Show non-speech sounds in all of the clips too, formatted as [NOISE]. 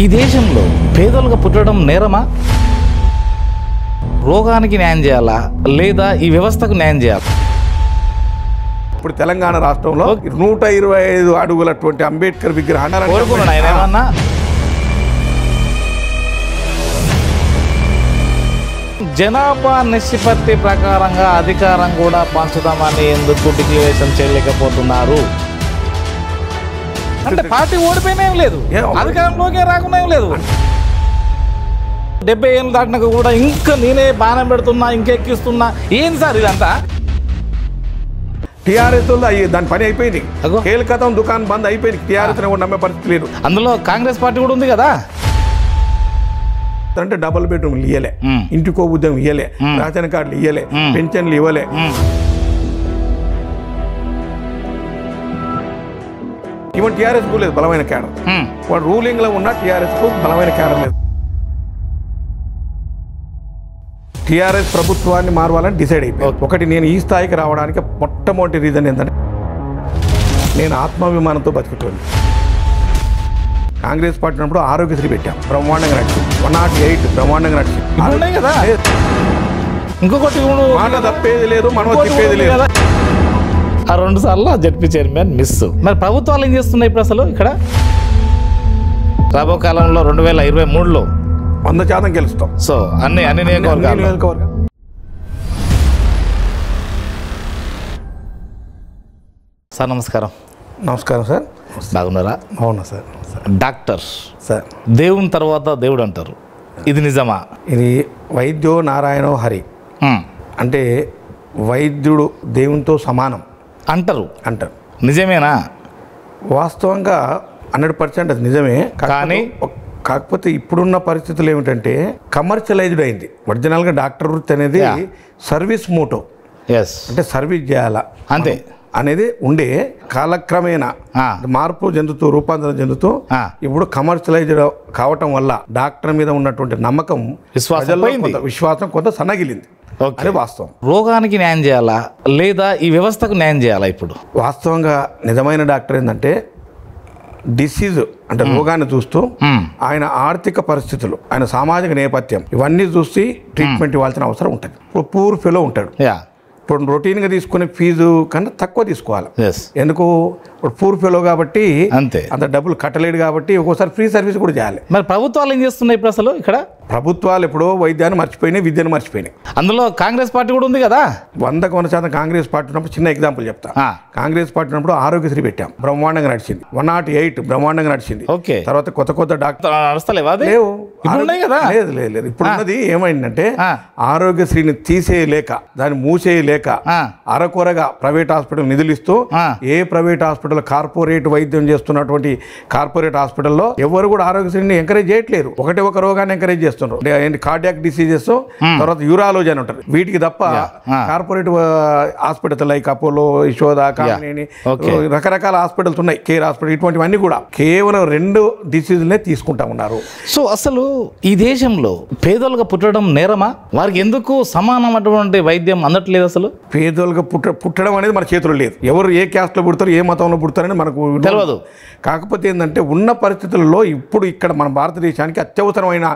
ఈ దేశంలో పేదలుగా పుట్టడం నేరమా రోగానికి న్యాయం చేయాలా లేదా ఈ వ్యవస్థకు న్యాయం చేయాలా ఇప్పుడు తెలంగాణ రాష్ట్రంలో నూట ఇరవై ఐదు అడుగులటువంటి అంబేద్కర్ విగ్రహాన్ని ఏమన్నా జనాభా నిష్పత్తి ప్రకారంగా అధికారం కూడా పంచుదామని ఎందుకు డిక్లరేషన్ చేయలేకపోతున్నారు అంటే పార్టీ ఓడిపోయినా ఏం లేదు అధికారంలోకే రాకుండా ఏం లేదు డెబ్బై ఏళ్ళు దాటినాక కూడా ఇంకా నేనే బాణం పెడుతున్నా ఇంకెక్కిస్తున్నా ఏం సార్ ఇదంతా టీఆర్ఎస్ దాని పని అయిపోయింది కేల్కతం దుకాణం బంద్ అయిపోయింది టీఆర్ఎస్ నమ్మే పరిస్థితి లేదు అందులో కాంగ్రెస్ పార్టీ కూడా ఉంది కదా అంటే డబుల్ బెడ్రూమ్లు ఇయ్యలే ఇంటికో ఉద్యోగం ఇయ్యలే రాచన కార్డులు ఇయ్యలే పెన్షన్లు ఇవ్వలే ఈవెన్ కు లేదు బలమైన కేడర్ వాడు రూలింగ్లో ఉన్న కు బలమైన కేడర్ లేదు టీఆర్ఎస్ ప్రభుత్వాన్ని మారవాలని డిసైడ్ అయిపోయింది ఒకటి నేను ఈ స్థాయికి రావడానికి మొట్టమొదటి రీజన్ ఏంటంటే నేను ఆత్మాభిమానంతో బతుకుతుంది కాంగ్రెస్ పార్టీ ఉన్నప్పుడు ఆరోగ్యశ్రీ పెట్టాం బ్రహ్మాండంగా నడిచి వన్ నాట్ ఎయిట్ బ్రహ్మాండంగా నడిచి కదా ఇంకొకటి మాట తప్పేది లేదు మనం చెప్పేది లేదు ఆ రెండు సార్లు జడ్పీ చైర్మన్ మిస్ మరి ప్రభుత్వాలు ఏం చేస్తున్నాయి ఇప్పుడు అసలు ఇక్కడ రాబో కాలంలో రెండు వేల ఇరవై మూడులో వంద శాతం గెలుస్తాం సో అన్ని అన్ని సార్ నమస్కారం నమస్కారం సార్ బాగున్నారా బాగున్నా సార్ డాక్టర్ సార్ దేవుని తర్వాత దేవుడు అంటారు ఇది నిజమా ఇది వైద్యో నారాయణో హరి అంటే వైద్యుడు దేవునితో సమానం అంటారు అంటారు నిజమేనా వాస్తవంగా హండ్రెడ్ పర్సెంట్ అది నిజమే కానీ కాకపోతే ఇప్పుడున్న పరిస్థితులు ఏమిటంటే కమర్షియలైజ్డ్ అయింది ఒరిజినల్గా డాక్టర్ వృత్తి అనేది సర్వీస్ మోటో ఎస్ అంటే సర్వీస్ చేయాలా అంతే అనేది ఉండే కాలక్రమేణా మార్పు చెందుతూ రూపాంతరం చెందుతూ ఇప్పుడు కమర్షియలైజ్డ్ కావటం వల్ల డాక్టర్ మీద ఉన్నటువంటి నమ్మకం విశ్వాసం విశ్వాసం కొంత సన్నగిలింది అది వాస్తవం రోగానికి న్యాయం చేయాలా లేదా ఈ వ్యవస్థకు న్యాయం చేయాలా ఇప్పుడు వాస్తవంగా నిజమైన డాక్టర్ ఏంటంటే డిసీజ్ అంటే రోగాన్ని చూస్తూ ఆయన ఆర్థిక పరిస్థితులు ఆయన సామాజిక నేపథ్యం ఇవన్నీ చూసి ట్రీట్మెంట్ ఇవ్వాల్సిన అవసరం ఉంటుంది ఇప్పుడు పూర్ ఫెలో ఉంటాడు ఇప్పుడు రొటీన్గా తీసుకునే ఫీజు కన్నా తక్కువ తీసుకోవాలి ఎందుకు ఇప్పుడు పూర్ ఫెలో కాబట్టి అంతే అంత డబ్బులు కట్టలేడు కాబట్టి ఒక్కోసారి ఫ్రీ సర్వీస్ కూడా చేయాలి మరి ప్రభుత్వాలు ఏం చేస్తున్నాయి ఇప్పుడు అసలు ఇక్కడ ప్రభుత్వాలు ఎప్పుడో వైద్యాన్ని మర్చిపోయినాయి విద్యను మర్చిపోయినాయి అందులో కాంగ్రెస్ పార్టీ కూడా ఉంది కదా వంద కొన శాతం కాంగ్రెస్ పార్టీ ఉన్నప్పుడు చిన్న ఎగ్జాంపుల్ చెప్తా కాంగ్రెస్ పార్టీ ఉన్నప్పుడు ఆరోగ్యశ్రీ పెట్టాం బ్రహ్మాండంగా నడిచింది వన్ నాట్ ఎయిట్ బ్రహ్మాండంగా నడిచింది ఓకే తర్వాత కొత్త కొత్త డాక్టర్ లేవు లేదు లేదు లేదు ఇప్పుడు ఉన్నది ఏమైందంటే ఆరోగ్యశ్రీని తీసేయలేక దాన్ని మూసేయలేక అరకొరగా ప్రైవేట్ హాస్పిటల్ నిధులు ఇస్తూ ఏ ప్రైవేట్ హాస్పిటల్ కార్పొరేట్ వైద్యం చేస్తున్నటువంటి కార్పొరేట్ హాస్పిటల్లో ఎవరు కూడా ఆరోగ్యశ్రీని ఎంకరేజ్ చేయట్లేరు ఒకటే ఒక రోగాన్ని ఎంకరేజ్ చేస్తారు చేస్తున్నారు ఏంటి కార్డియాక్ డిసీజెస్ hmm. తర్వాత యూరాలజీ అని ఉంటారు వీటికి తప్ప corporate hospital like Apollo Yashoda Kamineni రకరకాల హాస్పిటల్స్ ఉన్నాయి కేర్ హాస్పిటల్ ఇటువంటివన్నీ కూడా కేవలం రెండు డిసీజులనే తీసుకుంటా ఉన్నారు సో అసలు ఈ దేశంలో పేదలుగా పుట్టడం నేరమా వారికి ఎందుకు సమానమైనటువంటి వైద్యం అందట్లేదు అసలు పేదలుగా పుట్ట పుట్టడం అనేది మన చేతులు లేదు ఎవరు ఏ క్యాస్ట్ లో పుడతారు ఏ మతంలో పుడతారని మనకు తెలియదు కాకపోతే ఏంటంటే ఉన్న పరిస్థితుల్లో ఇప్పుడు ఇక్కడ మన భారతదేశానికి అత్యవసరమైన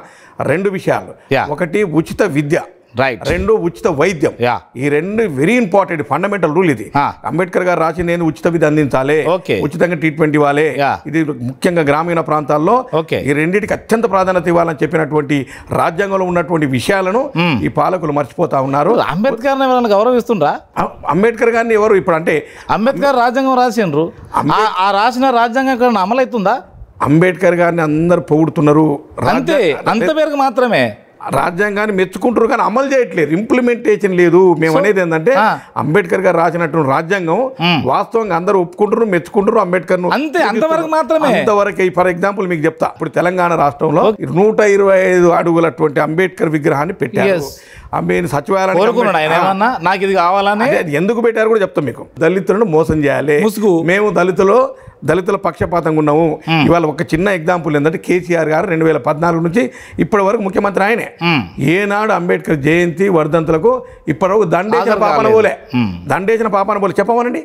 రెండు విషయాలు ఒకటి ఉచిత విద్య రైట్ రెండు ఉచిత వైద్యం ఈ రెండు వెరీ ఇంపార్టెంట్ ఫండమెంటల్ రూల్ ఇది అంబేద్కర్ గారు రాసి నేను ఉచిత విధి అందించాలి ఉచితంగా ట్రీట్మెంట్ ఇవ్వాలి ఇది ముఖ్యంగా గ్రామీణ ప్రాంతాల్లో ఈ రెండింటికి అత్యంత ప్రాధాన్యత ఇవ్వాలని చెప్పినటువంటి రాజ్యాంగంలో ఉన్నటువంటి విషయాలను ఈ పాలకులు మర్చిపోతా ఉన్నారు అంబేద్కర్ గౌరవిస్తుండ్రా అంబేద్కర్ గారిని ఎవరు ఇప్పుడు అంటే అంబేద్కర్ రాజ్యాంగం రాసిండ్రు ఆ రాసిన రాజ్యాంగం అమలవుతుందా అంబేద్కర్ గారిని అందరు పొగుడుతున్నారు మాత్రమే రాజ్యాంగాన్ని మెచ్చుకుంటారు కానీ అమలు చేయట్లేదు ఇంప్లిమెంటేషన్ లేదు మేము అనేది ఏంటంటే అంబేద్కర్ గారు రాసినట్టు రాజ్యాంగం వాస్తవంగా అందరూ ఒప్పుకుంటారు మెచ్చుకుంటారు అంబేద్కర్ అంతే అంతవరకు మాత్రమే అంతవరకు ఫర్ ఎగ్జాంపుల్ మీకు చెప్తా ఇప్పుడు తెలంగాణ రాష్ట్రంలో నూట ఇరవై ఐదు అడుగులటువంటి అంబేద్కర్ విగ్రహాన్ని పెట్టారు ఆమెను సచివాలయం కోరుకున్నాడు ఆయన ఏమన్నా నాకు ఇది కావాలని ఎందుకు పెట్టారు కూడా చెప్తాం మీకు దళితులను మోసం చేయాలి ముసుగు మేము దళితులు దళితుల పక్షపాతంగా ఉన్నాము ఇవాళ ఒక చిన్న ఎగ్జాంపుల్ ఏంటంటే కేసీఆర్ గారు రెండు వేల పద్నాలుగు నుంచి ఇప్పటి వరకు ముఖ్యమంత్రి ఆయనే ఏనాడు అంబేద్కర్ జయంతి వర్ధంతులకు ఇప్పటి వరకు దండేసిన పాపన పోలే దండేసిన పాపన పోలే చెప్పమనండి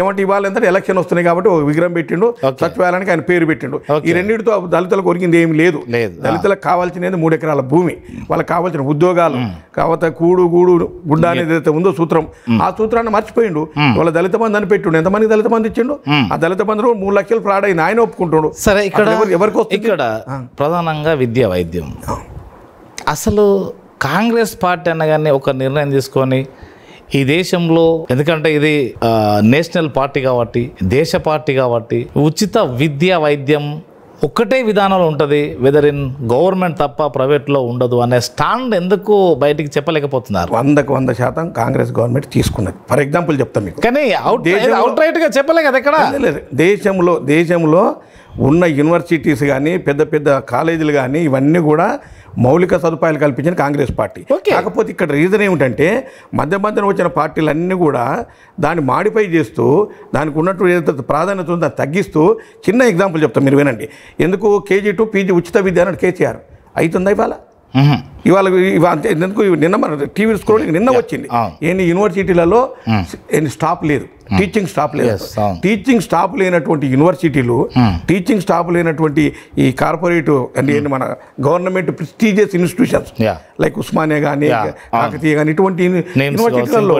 ఏమంటే ఇవాళ ఏంటంటే ఎలక్షన్ వస్తున్నాయి కాబట్టి ఒక విగ్రహం పెట్టిండు సచివాలయానికి ఆయన పేరు పెట్టిండు ఈ రెండింటితో దళితులకు ఒరిగింది ఏమి లేదు దళితులకు కావాల్సినది మూడు ఎకరాల భూమి వాళ్ళకి కావాల్సిన ఉద్యోగాలు కాకపోతే కూడు గూడు గుండా అనేది ఏదైతే ఉందో సూత్రం mm. ఆ సూత్రాన్ని మర్చిపోయిండు mm. వాళ్ళ దళిత బంధు అని పెట్టిండు ఎంతమంది దళిత బంధు ఇచ్చిండు mm. ఆ దళిత బంధులో మూడు లక్షలు ఫ్రాడ్ అయింది ఆయన ఒప్పుకుంటుండు సరే ఇక్కడ ఎవరికి ఇక్కడ ప్రధానంగా విద్య వైద్యం అసలు కాంగ్రెస్ పార్టీ అనగానే ఒక నిర్ణయం తీసుకొని ఈ దేశంలో ఎందుకంటే ఇది నేషనల్ పార్టీ కాబట్టి దేశ పార్టీ కాబట్టి ఉచిత విద్య వైద్యం ఒక్కటే విధానంలో ఉంటుంది వెదర్ ఇన్ గవర్నమెంట్ తప్ప ప్రైవేట్లో ఉండదు అనే స్టాండ్ ఎందుకు బయటికి చెప్పలేకపోతున్నారు వందకు వంద శాతం కాంగ్రెస్ గవర్నమెంట్ తీసుకున్నది ఫర్ ఎగ్జాంపుల్ చెప్తాను మీకు కానీ అవుట్ అవుట్ రైట్గా చెప్పలే కదా ఎక్కడ దేశంలో దేశంలో ఉన్న యూనివర్సిటీస్ కానీ పెద్ద పెద్ద కాలేజీలు కానీ ఇవన్నీ కూడా మౌలిక సదుపాయాలు కల్పించిన కాంగ్రెస్ పార్టీ కాకపోతే ఇక్కడ రీజన్ ఏమిటంటే మధ్య మధ్యన వచ్చిన పార్టీలన్నీ కూడా దాన్ని మాడిఫై చేస్తూ దానికి ఉన్నట్టు ఏదైతే ప్రాధాన్యత ఉందో తగ్గిస్తూ చిన్న ఎగ్జాంపుల్ చెప్తాం మీరు వినండి ఎందుకు కేజీ టు పీజీ ఉచిత విద్య అని కేసీఆర్ అవుతుందా ఇవాళ ఇవాళ ఎందుకు నిన్న మన టీవీ స్కూల్ నిన్న వచ్చింది ఏ యూనివర్సిటీలలో స్టాప్ లేదు టీచింగ్ స్టాఫ్ లేదు టీచింగ్ స్టాఫ్ లేనటువంటి యూనివర్సిటీలు టీచింగ్ స్టాఫ్ లేనటువంటి ఈ కార్పొరేట్ అంటే hmm. మన government prestigious institutions like Osmania కానీ కాకతీయ కానీ ఇటువంటి యూనివర్సిటీలలో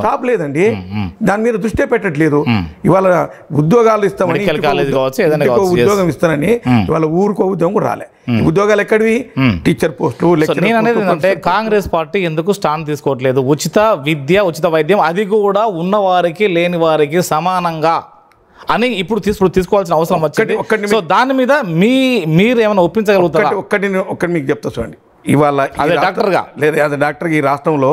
స్టాప్ లేదండి hmm, hmm. దాని మీద దృష్టి పెట్టట్లేదు ఇవాళ ఉద్యోగాలు ఇస్తామని ఉద్యోగం ఇస్తానని ఇవాళ ఊరుకో ఉద్యోగం కూడా రాలే ఉద్యోగాలు ఎక్కడివి టీచర్ పోస్టు నేను అనేది కాంగ్రెస్ పార్టీ ఎందుకు స్టాండ్ తీసుకోవట్లేదు ఉచిత విద్య ఉచిత వైద్యం అది కూడా ఉన్నవారికి లేని లేని వారికి సమానంగా అని ఇప్పుడు తీసుకు తీసుకోవాల్సిన అవసరం వచ్చింది ఒక్కటి సో దాని మీద మీ మీరు ఏమైనా ఒప్పించగలుగుతారు ఒక్కటి ఒక్కటి మీకు చెప్తా చూడండి ఇవాళ అదే డాక్టర్గా లేదా అదే డాక్టర్గా ఈ రాష్ట్రంలో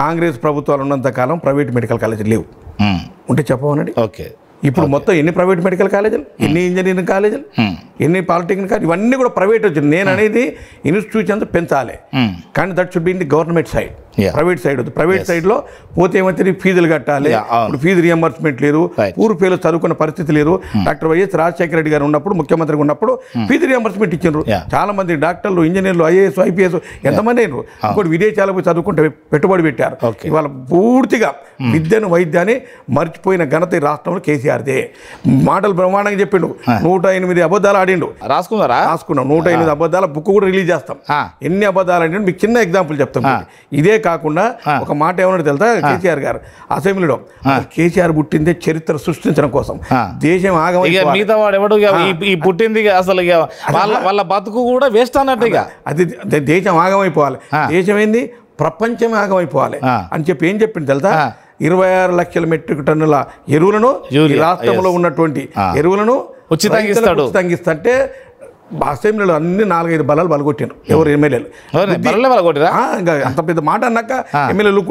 కాంగ్రెస్ ప్రభుత్వాలు ఉన్నంత కాలం ప్రైవేట్ మెడికల్ కాలేజీలు లేవు hmm. ఉంటే చెప్పవనండి ఓకే ఇప్పుడు మొత్తం ఎన్ని ప్రైవేట్ మెడికల్ కాలేజీలు hmm. ఎన్ని ఇంజనీరింగ్ కాలేజీలు hmm. ఎన్ని పాలిటెక్నిక్ కాలేజ్ ఇవన్నీ కూడా ప్రైవేట్ వచ్చింది నేను అనేది ఇన్స్టిట్యూషన్స్ పెంచాలి కానీ that should be in the government side private side private సైడ్లో పోతే ఏమైతే ఫీజులు కట్టాలి ఇప్పుడు ఫీజు రియంబర్స్మెంట్ లేదు ఊరు పేరు చదువుకున్న పరిస్థితి లేదు doctor hmm. Y S Rajasekhara Reddy garu ఉన్నప్పుడు ముఖ్యమంత్రిగా ఉన్నప్పుడు hmm. ఫీజు రియంబర్స్మెంట్ ఇచ్చినారు చాలా మంది డాక్టర్లు ఇంజనీర్లు ఐఏఎస్ ఐపీఎస్ ఎంతమంది అయినారు hmm. ఇంకోటి విదేశాలకు చదువుకుంటే పెట్టుబడి పెట్టారు ఇవాళ పూర్తిగా విద్యను వైద్యాన్ని మర్చిపోయిన ఘనత ఈ రాష్ట్రంలో కేసీఆర్దే మాటలు బ్రహ్మాండంగా చెప్పిండు నూట ఎనిమిది అబద్ధాలు ఆడిండు రాసుకున్నారా రాసుకున్నాం నూట ఎనిమిది అబద్ధాల బుక్ కూడా రిలీజ్ చేస్తాం ఎన్ని అబద్ధాలు ఆడిండు మీకు చిన్న ఎగ్జాంపుల్ చెప్తాం ఇదే కాకుండా ఒక మాట ఏమన్నా తెలుసా కేసీఆర్ గారు అసెంబ్లీలో కేసీఆర్ పుట్టిందే చరిత్ర సృష్టించడం కోసం దేశం మిగతా వాడు ఎవడు పుట్టింది అసలు వాళ్ళ బతుకు కూడా వేస్ట్ అన్నట్టు అది దేశం ఆగమైపోవాలి దేశం ఏంది ప్రపంచం ఆగమైపోవాలి అని చెప్పి ఏం చెప్పింది తెలుసా ఇరవై ఆరు లక్షల మెట్రిక్ టన్నుల ఎరువులను రాష్ట్రంలో ఉన్నటువంటి ఎరువులను ఉచితంగా ఇస్తాడు అసెంబ్లీలో అన్ని నాలుగైదు బలాలు బలగొట్టాను ఎవరు ఎమ్మెల్యేలు ఇంకా అంత పెద్ద మాట అన్నాక ఎమ్మెల్యేలు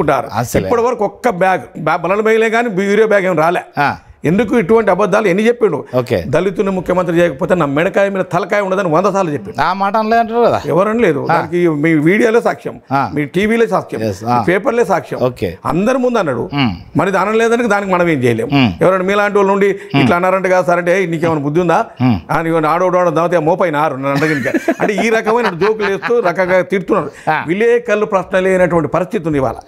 ఇప్పటి వరకు ఒక్క బ్యాగ్ బలాలు బయలే కానీ యూరియా బ్యాగ్ ఏం రాలే ఎందుకు ఇటువంటి అబద్ధాలు ఎన్ని చెప్పిండు దళితుని ముఖ్యమంత్రి చేయకపోతే నా మెడకాయ మీద తలకాయ ఉండదని వంద సార్లు చెప్పిండు ఆ మాట అంటారు ఎవరని లేదు మీ వీడియోలే సాక్ష్యం మీ టీవీలే సాక్ష్యం పేపర్లే సాక్ష్యం అందరి ముందు అన్నాడు మరి దానం లేదని దానికి మనం ఏం చేయలేము ఎవరైనా మీలాంటి వాళ్ళు నుండి ఇట్లా అన్నారంట కదా సార్ అంటే నీకేమైనా బుద్ధి ఉందా అని ఆడోడు దావతే మోపైన ఆరు అంటే ఈ రకమైన జోకులు వేస్తూ రకంగా తిడుతున్నారు విలేకరులు ప్రశ్న లేనటువంటి పరిస్థితి ఉంది ఇవాళ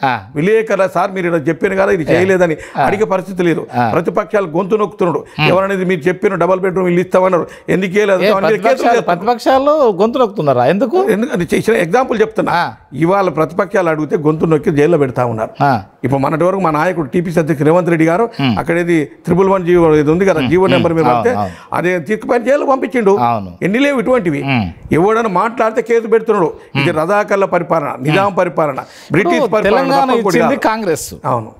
విలేకరుల సార్ మీరు చెప్పాను కదా ఇది చేయలేదని అడిగే పరిస్థితి లేదు ప్రతిపక్ష రకరకాల గొంతు నొక్కుతున్నాడు ఎవరనేది మీరు చెప్పిన డబల్ బెడ్రూమ్ ఇల్లు ఇస్తామన్నారు ఎందుకేలా ప్రతిపక్షాల్లో గొంతు నొక్కుతున్నారా ఎందుకు ఇచ్చిన ఎగ్జాంపుల్ చెప్తున్నా ఇవాళ ప్రతిపక్షాలు అడిగితే గొంతు నొక్కి జైల్లో పెడతా ఉన్నారు ఇప్పుడు మనటి వరకు మా నాయకుడు టీపీ అధ్యక్షుడు రేవంత్ రెడ్డి గారు అక్కడేది త్రిపుల్ వన్ జీవో ఇది ఉంది కదా జీవో నెంబర్ మీద పడితే అదే తీసుకుపోయిన జైలు పంపించిండు ఎన్ని లేవు ఇటువంటివి ఎవడన్నా మాట్లాడితే కేసు పెడుతున్నాడు ఇది రథాకర్ల పరిపాలన నిజాం పరిపాలన బ్రిటిష్ పరిపాలన కాంగ్రెస్ అవును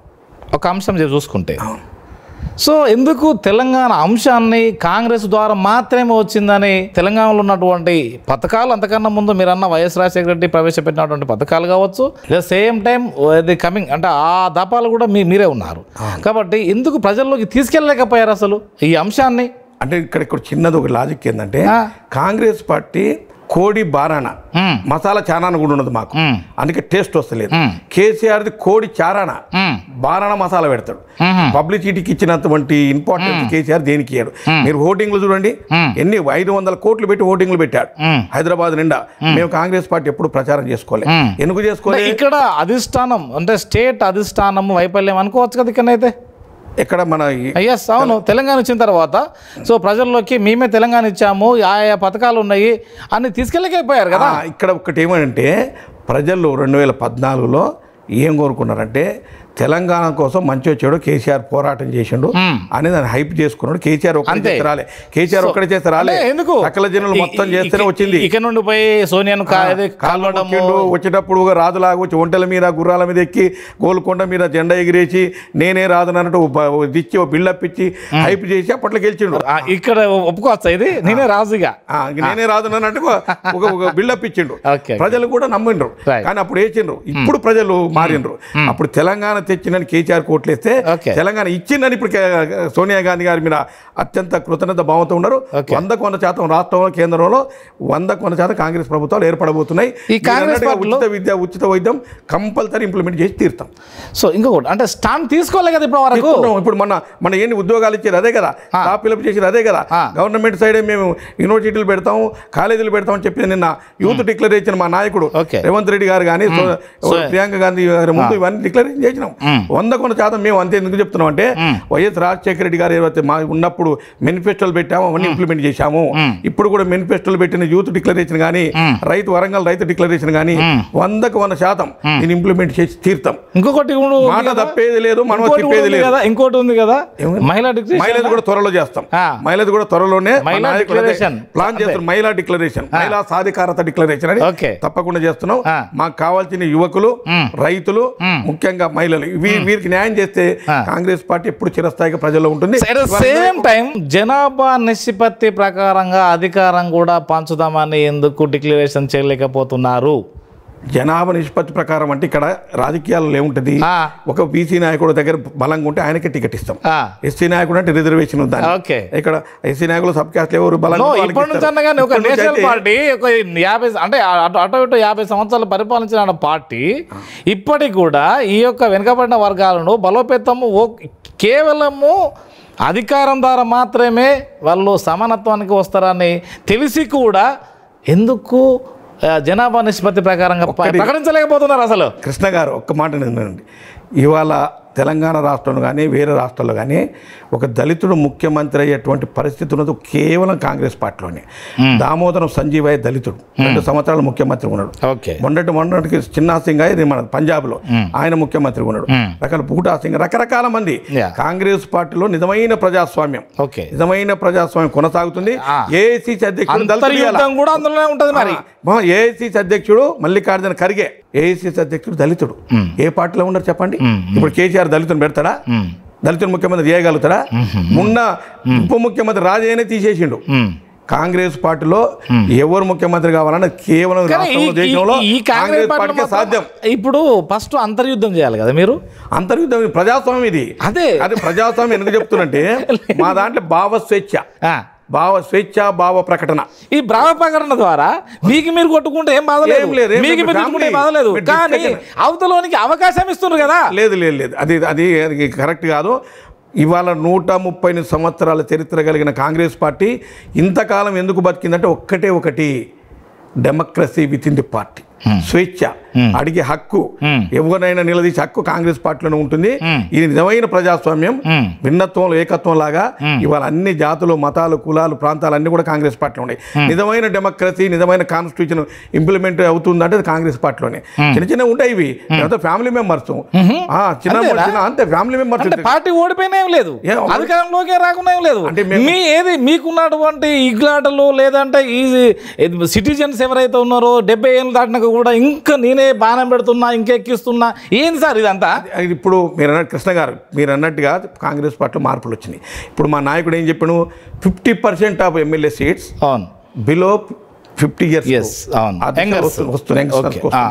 ఒక అంశం చూసుకుంటే సో ఎందుకు తెలంగాణ అంశాన్ని కాంగ్రెస్ ద్వారా మాత్రమే వచ్చిందని తెలంగాణలో ఉన్నటువంటి పథకాలు అంతకన్నా ముందు మీరు అన్న వైఎస్ రాజశేఖర రెడ్డి ప్రవేశపెట్టినటువంటి పథకాలు కావచ్చు లేదా సేమ్ టైం ది కమింగ్ అంటే ఆ దపాలు కూడా మీ మీరే ఉన్నారు కాబట్టి ఎందుకు ప్రజల్లోకి తీసుకెళ్ళలేకపోయారు అసలు ఈ అంశాన్ని అంటే ఇక్కడ ఇక్కడ చిన్నది ఒక లాజిక్ ఏంటంటే కాంగ్రెస్ పార్టీ కోడి బారాణ మసాలా చారాణ కూడా ఉన్నది మాకు అందుకే టేస్ట్ వస్తలేదు కేసీఆర్ది కోడి చారాణ బారాణ మసాలా పెడతాడు పబ్లిసిటీకి ఇచ్చినటువంటి ఇంపార్టెంట్ కేసీఆర్ దేనికి ఇయ్యాడు మీరు ఓటింగ్లు చూడండి ఎన్ని ఐదు వందల కోట్లు పెట్టి ఓటింగ్లు పెట్టాడు హైదరాబాద్ నిండా మేము కాంగ్రెస్ పార్టీ ఎప్పుడు ప్రచారం చేసుకోలేదు ఎందుకు చేసుకోలేదు ఇక్కడ అధిష్టానం అంటే స్టేట్ అధిష్టానం వైఫల్యం అనుకోవచ్చు కదా ఇక్కడైతే ఇక్కడ మన ఎస్ అవును తెలంగాణ వచ్చిన తర్వాత సో ప్రజల్లోకి మేమే తెలంగాణ ఇచ్చాము ఆయా పథకాలు ఉన్నాయి అని తీసుకెళ్ళకపోయారు కదా ఇక్కడ ఒకటి ఏమంటే ప్రజలు రెండు వేల పద్నాలుగులో ఏం కోరుకున్నారంటే తెలంగాణ కోసం మంచి వచ్చాడు కేసీఆర్ పోరాటం చేసిండు అని దాన్ని హైప్ చేసుకున్నాడు కేసీఆర్ ఒకటే రాలే కేసీఆర్ ఒక్కడే చేస్తే రాలే ఎందుకు సకల జనులు మొత్తం చేస్తేనే వచ్చింది ఇక నుండి పోయి సోనియాను వచ్చేటప్పుడు రాదు వచ్చి ఒంటల మీద గుర్రాల మీద ఎక్కి గోల్కొండ మీద జెండా ఎగిరేసి నేనే అన్నట్టు ఇచ్చి బిల్డప్ ఇచ్చి హైప్ చేసి అప్పట్లో గెలిచిండు ఇక్కడ ఒప్పుకోవచ్చు ఇది నేనే రాజుగా నేనే అన్నట్టు ఒక బిల్డప్ ఇచ్చిండు [LAUGHS] ప్రజలు కూడా నమ్మిండ్రు కానీ అప్పుడు వేసిండ్రు ఇప్పుడు ప్రజలు మారిండ్రు అప్పుడు తెలంగాణ తెచ్చిందని కేసీఆర్ కోట్లు వేస్తే తెలంగాణ ఇచ్చిందని ఇప్పుడు సోనియా గాంధీ గారి మీద అత్యంత కృతజ్ఞత భావంతో ఉన్నారు వంద కొంత శాతం రాష్ట్రంలో కేంద్రంలో వంద కొంత శాతం కాంగ్రెస్ ప్రభుత్వాలు ఏర్పడబోతున్నాయి ఉచిత విద్య ఉచిత వైద్యం కంపల్సరీ ఇంప్లిమెంట్ చేసి తీరుతాం సో ఇంకొకటి అంటే స్టాంప్ తీసుకోవాలి కదా ఇప్పుడు వరకు ఇప్పుడు మన మన ఎన్ని ఉద్యోగాలు ఇచ్చేది అదే కదా ఫిలప్ చేసేది అదే కదా గవర్నమెంట్ సైడ్ మేము యూనివర్సిటీలు పెడతాం కాలేజీలు పెడతాం అని చెప్పి నిన్న యూత్ డిక్లరేషన్ మా నాయకుడు రేవంత్ రెడ్డి గారు కానీ ప్రియాంక గాంధీ ముందు ఇవన్నీ డిక్లరేషన్ చేసిన చెప్పలేము వంద కొన్ని శాతం మేము అంతే ఎందుకు చెప్తున్నాం అంటే వైఎస్ రాజశేఖర రెడ్డి గారు ఏవైతే మా ఉన్నప్పుడు మేనిఫెస్టోలు పెట్టాము అవన్నీ ఇంప్లిమెంట్ చేశాము ఇప్పుడు కూడా మేనిఫెస్టోలు పెట్టిన యూత్ డిక్లరేషన్ కానీ రైతు వరంగల్ రైతు డిక్లరేషన్ కానీ వందకు వంద శాతం నేను ఇంప్లిమెంట్ చేసి తీర్థం ఇంకొకటి మాట తప్పేది లేదు మనం చెప్పేది లేదు ఇంకోటి ఉంది కదా మహిళా మహిళ కూడా త్వరలో చేస్తాం మహిళది కూడా త్వరలోనే ప్లాన్ చేస్తున్నారు మహిళా డిక్లరేషన్ మహిళా సాధికారత డిక్లరేషన్ అని తప్పకుండా చేస్తున్నాం మాకు కావాల్సిన యువకులు రైతులు ముఖ్యంగా మహిళలు ఉండాలి వీరికి న్యాయం చేస్తే కాంగ్రెస్ పార్టీ ఎప్పుడు చిరస్థాయిగా ప్రజల్లో ఉంటుంది సేమ్ టైం జనాభా నిష్పత్తి ప్రకారంగా అధికారం కూడా పంచుదామని ఎందుకు డిక్లరేషన్ చేయలేకపోతున్నారు జనాభా నిష్పత్తి ప్రకారం అంటే ఇక్కడ రాజకీయాల్లో ఏముంటది ఒక బీసీ నాయకుడు దగ్గర బలంగా ఉంటే ఆయనకి టికెట్ ఇస్తాం ఎస్సీ నాయకుడు అంటే రిజర్వేషన్ ఉందా ఇక్కడ ఎస్సీ నాయకులు సబ్ క్యాస్ట్ ఎవరు పార్టీ యాభై అంటే అటు ఇటు యాభై సంవత్సరాలు పరిపాలించిన పార్టీ ఇప్పటికి కూడా ఈ యొక్క వెనుకబడిన వర్గాలను బలోపేతము కేవలము అధికారం ద్వారా మాత్రమే వాళ్ళు సమానత్వానికి వస్తారని తెలిసి కూడా ఎందుకు జనాభా నిష్పత్తి ప్రకారంగా ప్రకటించలేకపోతున్నారు అసలు కృష్ణ గారు ఒక్క మాట నిజమేనండి ఇవాళ తెలంగాణ రాష్ట్రంలో కానీ వేరే రాష్ట్రాల్లో కానీ ఒక దళితుడు ముఖ్యమంత్రి అయ్యేటువంటి పరిస్థితి ఉన్నది కేవలం కాంగ్రెస్ పార్టీలోనే దామోదరం అయ్యే దళితుడు రెండు సంవత్సరాలు ముఖ్యమంత్రి ఉన్నాడు మొన్నటి మొన్నటికి చిన్నా సింగ్ ఇది మన పంజాబ్లో ఆయన ముఖ్యమంత్రి ఉన్నాడు రకాల బూటా సింగ్ రకరకాల మంది కాంగ్రెస్ పార్టీలో నిజమైన ప్రజాస్వామ్యం నిజమైన ప్రజాస్వామ్యం కొనసాగుతుంది ఏఐసి అధ్యక్షుడు మరి అధ్యక్షుడు మల్లికార్జున ఖర్గే ఏఐసి అధ్యక్షుడు దళితుడు ఏ పార్టీలో ఉన్నారు చెప్పండి ఇప్పుడు కేసీఆర్ కేసీఆర్ దళితుని పెడతాడా దళితుని ముఖ్యమంత్రి చేయగలుగుతాడా మొన్న ఉప ముఖ్యమంత్రి రాజయ్యనే తీసేసిండు కాంగ్రెస్ పార్టీలో ఎవరు ముఖ్యమంత్రి కావాలన్నా కేవలం ఈ కాంగ్రెస్ పార్టీ సాధ్యం ఇప్పుడు ఫస్ట్ అంతర్యుద్ధం చేయాలి కదా మీరు అంతర్యుద్ధం ప్రజాస్వామ్యం ఇది అదే అదే ప్రజాస్వామ్యం ఎందుకు చెప్తున్నంటే [LAUGHS] మా దాంట్లో భావ స్వేచ్ఛ భావ స్వేచ్ఛ భావ ప్రకటన ఈ భావ ప్రకటన ద్వారా మీకు మీరు కొట్టుకుంటే ఏం బాధ లేదు మీకు మీరు కానీ అవతలోనికి అవకాశం ఇస్తుంది కదా లేదు లేదు లేదు అది అది కరెక్ట్ కాదు ఇవాళ నూట ముప్పై సంవత్సరాల చరిత్ర కలిగిన కాంగ్రెస్ పార్టీ ఇంతకాలం ఎందుకు బతికిందంటే ఒక్కటే ఒకటి democracy with in the party Hmm. స్వేచ్ఛ hmm. అడిగే హక్కు hmm. ఎవరినైనా నిలదీసే హక్కు కాంగ్రెస్ పార్టీలోనే ఉంటుంది ఇది నిజమైన ప్రజాస్వామ్యం భిన్నత్వంలో ఏకత్వం లాగా ఇవాళ అన్ని జాతులు మతాలు కులాలు ప్రాంతాలు అన్ని కూడా కాంగ్రెస్ పార్టీలో ఉన్నాయి నిజమైన డెమోక్రసీ నిజమైన కాన్స్టిట్యూషన్ ఇంప్లిమెంట్ అవుతుందంటే కాంగ్రెస్ పార్టీలోనే చిన్న చిన్న ఉంటాయి ఇవి ఫ్యామిలీ మెంబర్స్ చిన్న అంతే ఫ్యామిలీ మెంబర్స్ పార్టీ ఓడిపోయినా లేదు అధికారంలోకి రాకుండా లేదు అంటే మీ ఏది మీకున్నటువంటి ఇగ్లాటలు లేదంటే ఈ సిటిజన్స్ ఎవరైతే ఉన్నారో డెబ్బై ఏళ్ళు దాటిన కూడా ఇంకా నేనే బాణం పెడుతున్నా ఇంకెక్కిస్తున్నా ఏంది సార్ ఇదంతా ఇప్పుడు మీరు అన్నట్టు కృష్ణ గారు మీరు అన్నట్టుగా కాంగ్రెస్ పార్టీలో మార్పులు వచ్చినాయి ఇప్పుడు మా నాయకుడు ఏం చెప్పాను fifty percent of MLA seats below fifty years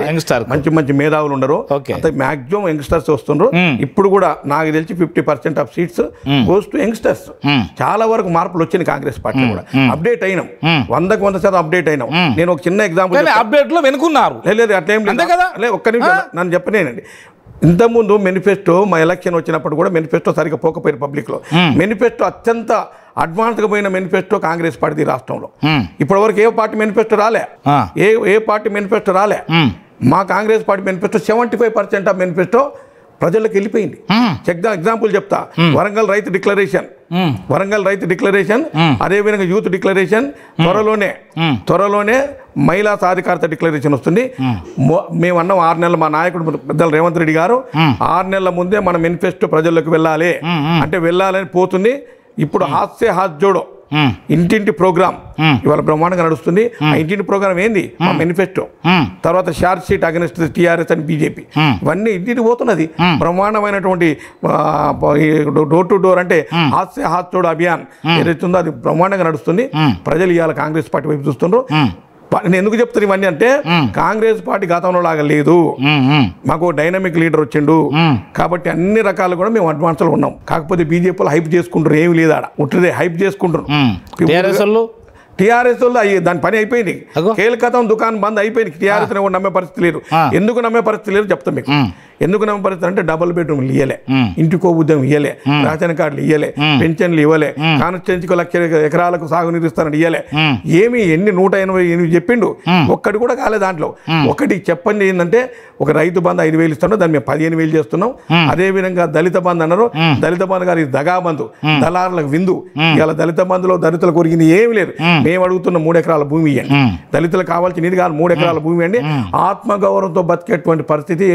youngster ah, మంచి మంచి మేధావులు ఉండరు మాక్సిమం యంగ్స్టర్స్ వస్తుండ్రు hmm. ఇప్పుడు కూడా నాకు తెలిసి fifty percent of seats goes to youngsters చాలా వరకు మార్పులు వచ్చినాయి కాంగ్రెస్ పార్టీ hmm. కూడా అప్డేట్ hmm. అయినాం వందకు వంద శాతం అప్డేట్ అయినాం నేను ఒక చిన్న ఎగ్జాంపుల్ అప్డేట్ లో వెనుకున్నారు లేదు అట్లేం లేదు కదా ఒక్క నిమిషం నన్ను చెప్పనేనండి ఇంతకుముందు మేనిఫెస్టో మా ఎలక్షన్ వచ్చినప్పుడు కూడా మేనిఫెస్టో సరిగ్గా పోకపోయారు పబ్లిక్లో మేనిఫెస్టో hmm. అత్యంత అడ్వాన్స్గా పోయిన మేనిఫెస్టో కాంగ్రెస్ పార్టీ రాష్ట్రంలో hmm. ఇప్పటివరకు ఏ పార్టీ మేనిఫెస్టో రాలే ఏ ఏ పార్టీ మేనిఫెస్టో రాలే hmm. మా Congress party manifesto seventy five percent of manifesto ప్రజలకు వెళ్ళిపోయింది ఎగ్జాంపుల్ చెప్తా వరంగల్ రైతు డిక్లరేషన్ వరంగల్ రైతు డిక్లరేషన్ అదేవిధంగా యూత్ డిక్లరేషన్ త్వరలోనే త్వరలోనే మహిళా సాధికారత డిక్లరేషన్ వస్తుంది మేము అన్నాం ఆరు నెలల మా నాయకుడు పెద్దల రేవంత్ రెడ్డి గారు ఆరు నెలల ముందే మన మేనిఫెస్టో ప్రజల్లోకి వెళ్ళాలి అంటే వెళ్ళాలని పోతుంది ఇప్పుడు హాస్య హాస్ జోడో ఇంటింటి ప్రోగ్రామ్ ఇవాళ బ్రహ్మాండంగా నడుస్తుంది ఆ ఇంటింటి ప్రోగ్రామ్ ఏంది మా మేనిఫెస్టో తర్వాత short sheet against TRS and BJP ఇవన్నీ ఇంటింటి పోతున్నది బ్రహ్మాండమైనటువంటి డోర్ టు డోర్ అంటే హాస్య హాస్యోడ్ అభియాన్ ఏదైతుందో అది బ్రహ్మాండంగా నడుస్తుంది ప్రజలు ఇవాళ కాంగ్రెస్ పార్టీ వైపు చూస్తుండ్రు నేను ఎందుకు చెప్తాను ఇవన్నీ అంటే కాంగ్రెస్ పార్టీ గతంలో లాగా లేదు మాకు డైనమిక్ లీడర్ వచ్చిండు కాబట్టి అన్ని రకాలు కూడా మేము అడ్వాన్స్ లో ఉన్నాం కాకపోతే బీజేపీలో హైప్ చేసుకుంటారు ఏమి లేదు ఆడ ఉంటుంది హైప్ చేసుకుంటారు టీఆర్ఎస్ అవి దాని పని అయిపోయింది కేలికతం దుకాణం బంద్ అయిపోయింది టీఆర్ఎస్ నమ్మే పరిస్థితి లేదు ఎందుకు నమ్మే పరిస్థితి లేదు చెప్తాం మీకు ఎందుకు నమ్మే పరిస్థితి అంటే డబుల్ బెడ్రూమ్ ఇయ్యలే ఇంటికో ఉద్యమం ఇయ్యలే రాజన కార్డులు ఇయ్యలే పెన్షన్లు ఇవ్వలే కాన్స్టిట్యున్సీకి లక్ష ఎకరాలకు సాగునీరు ఇస్తారని ఇయ్యలే ఏమి ఎన్ని నూట ఎనభై ఎనిమిది చెప్పిండు ఒక్కటి కూడా కాలే దాంట్లో ఒకటి చెప్పండి ఏంటంటే ఒక రైతు బంధు ఐదు వేలు ఇస్తాను దాన్ని మేము పదిహేను వేలు చేస్తున్నాం అదేవిధంగా దళిత బంధు అన్నారు దళిత బంధు గారు దగా బంధు దళారులకు విందు ఇలా దళిత బంధులో దళితులకు ఒరిగింది ఏమి లేదు మేము అడుగుతున్న మూడు ఎకరాల భూమి ఇవ్వండి దళితులకు కావాల్సిన ఇది కాదు మూడు ఎకరాల భూమి అండి ఆత్మగౌరవంతో బతికేటువంటి పరిస్థితి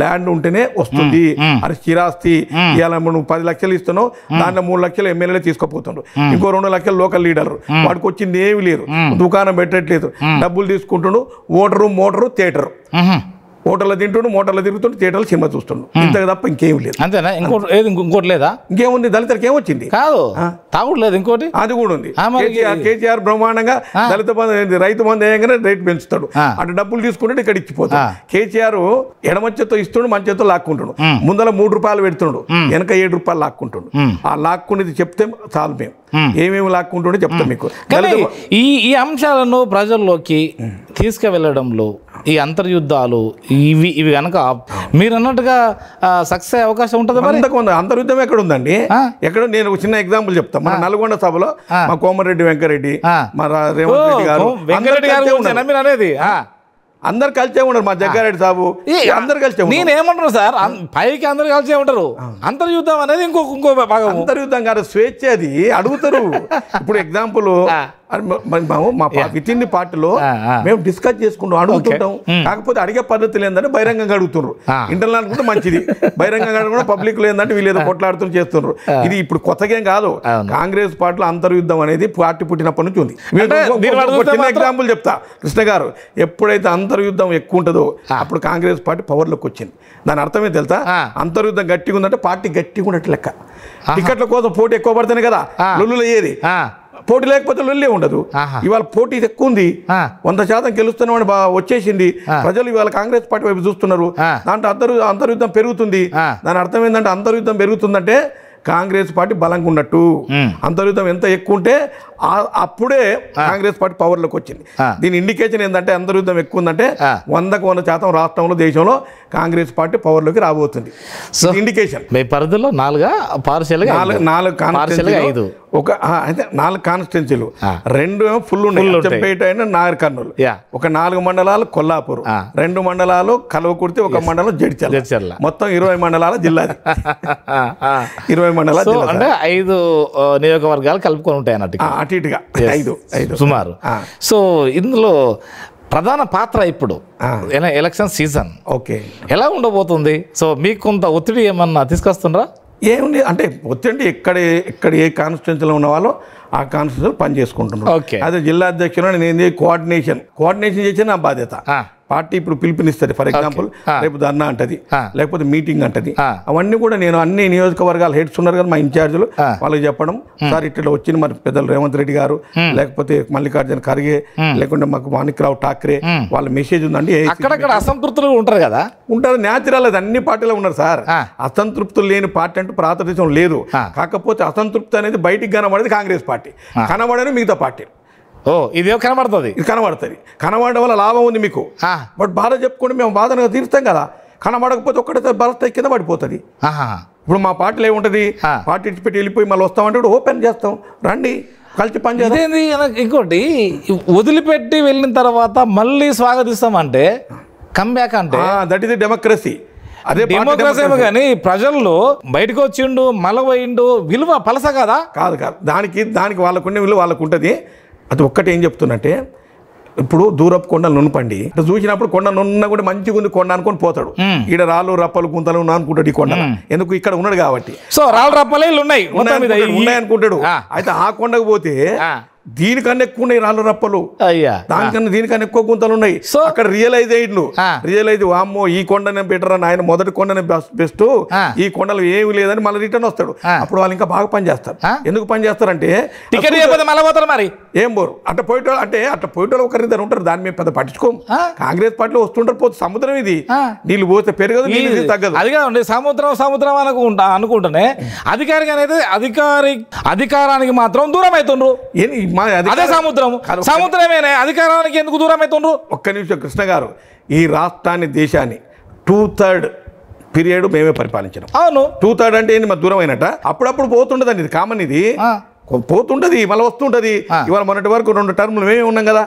ల్యాండ్ ఉంటేనే వస్తుంది అది స్థిరాస్తి ఇవాళ నువ్వు పది లక్షలు ఇస్తున్నావు దాంట్లో మూడు లక్షలు ఎమ్మెల్యేలే తీసుకోపోతుండ్రు ఇంకో రెండు లక్షలు లోకల్ లీడర్ వాడికి వచ్చింది ఏమి లేదు దుకాణం పెట్టట్లేదు డబ్బులు తీసుకుంటుండు ఓటరు మోటరు థియేటరు హోటల్లో తింటుండు మోటార్లు తిరుగుతుండు థియేటర్లు సినిమా చూస్తుండు ఇంతకు తప్ప ఇంకేం లేదు అంతేనా ఇంకోటి లేదు ఇంకోటి లేదా ఇంకేముంది దళితులకు ఏమొచ్చింది కాదు లేదు ఇంకోటి అది కూడా ఉంది కేసీఆర్ బ్రహ్మాండంగా దళిత రైతు బంధు వేయంగానే రేట్ పెంచుతాడు అటు డబ్బులు తీసుకుంటే ఇక్కడ ఇచ్చిపోతాడు కేసీఆర్ ఎడమచ్చతో ఇస్తుండు మంచితో లాక్కుంటాడు ముందర మూడు రూపాయలు పెడుతుండు వెనక ఏడు రూపాయలు లాక్కుంటుండు ఆ లాక్కునేది చెప్తే చాలు మేము ఏమేమి లాక్కుంటుండో చెప్తాం మీకు ఈ ఈ అంశాలను ప్రజల్లోకి తీసుకువెళ్ళడంలో ఈ అంతర్యుద్ధాలు ఇవి ఇవి కనుక మీరు అన్నట్టుగా సక్సెస్ అయ్యే అవకాశం ఉంటుంది మరి ఇంతకుముందు అంతర్యుద్ధం ఎక్కడ ఉందండి ఎక్కడ నేను చిన్న ఎగ్జాంపుల్ చెప్తాను మన నల్గొండ సభలో మా కోమరెడ్డి వెంకరెడ్డి మా రేవంత్ రెడ్డి గారు గారు అనేది అందరు కలిసే ఉండరు మా జగ్గారెడ్డి సాబు అందరు కలిసే నేను ఏమంటారు సార్ పైకి అందరు కలిసే ఉంటారు అంతర్యుద్ధం అనేది ఇంకో ఇంకో భాగం అంతర్యుద్ధం కాదు స్వేచ్ఛ అది అడుగుతారు [LAUGHS] ఇప్పుడు ఎగ్జాంపుల్ మేము మా పార్టీలో మేము డిస్కస్ చేసుకుంటాం అడుగుతుంటాం కాకపోతే అడిగే పద్ధతి లేదంటే బహిరంగంగా అడుగుతున్నారు ఇంటర్నల్ అనుకుంటే మంచిది బహిరంగంగా కూడా పబ్లిక్ లేదంటే వీళ్ళు కొట్లాడుతూ చేస్తున్నారు ఇది ఇప్పుడు కొత్తగేం కాదు కాంగ్రెస్ పార్టీలో అంతర్యుద్ధం అనేది పార్టీ పుట్టినప్పటి నుంచి ఉంది చిన్న ఎగ్జాంపుల్ చెప్తా కృష్ణ గారు ఎప్పుడైతే అంతర్యుద్ధం ఎక్కువ ఉంటుందో అప్పుడు కాంగ్రెస్ పార్టీ పవర్ లోకి వచ్చింది దాని అర్థమే తెలుసా అంతర్యుద్ధం గట్టిగా ఉందంటే పార్టీ గట్టిగా ఉన్నట్టు లెక్క టికెట్ల కోసం పోటీ ఎక్కువ పడుతున్నాయి కదా లొల్లు అయ్యేది పోటీ లేకపోతే లొల్లే ఉండదు ఇవాళ పోటీ ఎక్కువ ఉంది వంద శాతం గెలుస్తున్న వచ్చేసింది ప్రజలు ఇవాళ కాంగ్రెస్ పార్టీ వైపు చూస్తున్నారు దాంట్లో అంతరు అంతర్యుద్ధం పెరుగుతుంది దాని అర్థం ఏంటంటే అంతర్యుద్ధం పెరుగుతుందంటే కాంగ్రెస్ పార్టీ బలంగా ఉన్నట్టు అంతర్యుద్ధం ఎంత ఎక్కువ ఉంటే అప్పుడే కాంగ్రెస్ పార్టీ పవర్లోకి వచ్చింది దీని ఇండికేషన్ ఏంటంటే అంతర్యుద్ధం ఎక్కువ ఉందంటే వందకు వంద శాతం రాష్ట్రంలో దేశంలో కాంగ్రెస్ పార్టీ పవర్లోకి రాబోతుంది సో ఇండికేషన్ మీ పరిధిలో నాలుగా పార్సల్గా నాలుగు నాలుగు కాన్స్టిట్యున్సీలు ఐదు ఒక అయితే నాలుగు కాన్స్టిట్యున్సీలు రెండు ఫుల్ ఉన్నాయి చెప్పేట నాగర్ కర్నూలు ఒక నాలుగు మండలాలు కొల్లాపూర్ రెండు మండలాలు కలవకుర్తి ఒక మండలం జడ్చర్ల మొత్తం ఇరవై మండలాల జిల్లా [LAUGHS] ఇరవై మండలాలు అంటే ఐదు నియోజకవర్గాలు కలుపుకొని ఉంటాయి అన్నట్టు అటు ఇటుగా ఐదు ఐదు సుమారు సో ఇందులో ప్రధాన పాత్ర ఇప్పుడు ఎలక్షన్ సీజన్ ఓకే ఎలా ఉండబోతుంది సో మీకు కొంత ఒత్తిడి ఏమన్నా తీసుకొస్తుండ్రా ఏముంది అంటే ఒత్తిడి ఎక్కడ ఎక్కడ ఏ కాన్స్టిట్యున్సీలో ఉన్న వాళ్ళు ఆ కాన్స్టిట్యూషన్ పనిచేసుకుంటున్నాను అదే జిల్లా అధ్యక్షులు నేను కోఆర్డినేషన్ కోఆర్డినేషన్ చేసే నా బాధ్యత పార్టీ ఇప్పుడు పిలుపునిస్తుంది ఫర్ ఎగ్జాంపుల్ రేపు ధర్నా అంటది లేకపోతే మీటింగ్ అంటది అవన్నీ కూడా నేను అన్ని నియోజకవర్గాల హెడ్స్ ఉన్నారు కదా మా ఇన్ఛార్జీలు వాళ్ళకి చెప్పడం సార్ ఇట్లా వచ్చిన మరి పెద్దలు రేవంత్ రెడ్డి గారు లేకపోతే మల్లికార్జున ఖర్గే లేకుంటే మాకు మాణిక్రావు ఠాక్రే వాళ్ళ మెసేజ్ ఉందండి అక్కడక్కడ అసంతృప్తులు ఉంటారు కదా ఉంటారు న్యాచురల్ అది అన్ని పార్టీలు ఉన్నారు సార్ అసంతృప్తులు లేని పార్టీ అంటూ ప్రాతదేశం లేదు కాకపోతే అసంతృప్తి అనేది బయటికి కనబడేది కాంగ్రెస్ పార్టీ పార్టీ కనబడని మిగతా పార్టీలు ఓ ఇదే కనబడుతుంది ఇది కనబడుతుంది కనబడడం వల్ల లాభం ఉంది మీకు బట్ బాధ చెప్పుకుంటే మేము బాధను తీరుతాం కదా కనబడకపోతే ఒక్కటే బలత కింద పడిపోతుంది ఇప్పుడు మా పార్టీలు ఏముంటుంది పార్టీ పెట్టి వెళ్ళిపోయి మళ్ళీ వస్తామంటే ఓపెన్ చేస్తాం రండి కలిసి పనిచేస్తుంది ఇంకోటి వదిలిపెట్టి వెళ్ళిన తర్వాత మళ్ళీ స్వాగతిస్తామంటే కమ్బ్యాక్ అంటే దట్ ఈస్ డెమోక్రసీ అదే కానీ ప్రజల్లో బయటకు వచ్చిండు మలవైండు విలువ పలస కదా కాదు కాదు దానికి దానికి వాళ్ళకుండే విలువ వాళ్ళకు ఉంటుంది అది ఒక్కటి ఏం చెప్తున్నట్టే ఇప్పుడు దూరపు కొండ నునపండి చూసినప్పుడు కొండ నున్న కూడా మంచిగా ఉంది కొండ అనుకుని పోతాడు ఈడ రాళ్ళు రప్పలు గుంతలు ఉన్నా అనుకుంటాడు ఈ కొండ ఎందుకు ఇక్కడ ఉన్నాడు కాబట్టి సో రాళ్ళు రప్పలే ఉన్నాయి ఉన్నాయి అనుకుంటాడు అయితే ఆ కొండకు పోతే దీనికన్నా ఎక్కువ ఉన్నాయి రాళ్ళు రప్పలు అయ్యా దానికన్నా దీనికన్నా ఎక్కువ గుంతలు ఉన్నాయి సో అక్కడ రియలైజ్ అయ్యిండు రియలైజ్ అమ్మో ఈ కొండనే బెటర్ అని ఆయన మొదటి కొండనే బెస్ట్ ఈ కొండలు ఏమి లేదని మళ్ళీ రిటర్న్ వస్తాడు అప్పుడు వాళ్ళు ఇంకా బాగా పనిచేస్తారు ఎందుకు పనిచేస్తారంటే టికెట్ మరి ఏం పోరు అట్ట పోయేటోళ్ళు అంటే అట్ట ఒకరి దగ్గర ఉంటారు దాని మీద పెద్ద పట్టించుకోం కాంగ్రెస్ పార్టీలో వస్తుంటారు పోతే సముద్రం ఇది నీళ్ళు పోతే పెరగదు నీళ్ళు తగ్గదు అది కాదండి సముద్రం సముద్రం అనుకుంటా అనుకుంటేనే అధికారిక అనేది అధికారి అధికారానికి మాత్రం దూరం అవుతుండ్రు అదే సముద్రం సముద్రమేనే అధికారానికి ఎందుకు దూరం అవుతుండ్రు ఒక్క నిమిషం కృష్ణ గారు ఈ రాష్ట్రాన్ని దేశాన్ని టూ థర్డ్ పీరియడ్ మేమే పరిపాలించాం అవును టూ థర్డ్ అంటే ఏంటి మా దూరం అయినట్ట అప్పుడప్పుడు పోతుండదండి ఇది కామన్ ఇది పోతుంటది మళ్ళీ వస్తుంటది ఇవాళ మొన్నటి వరకు రెండు టర్ములు మేమే ఉన్నాం కదా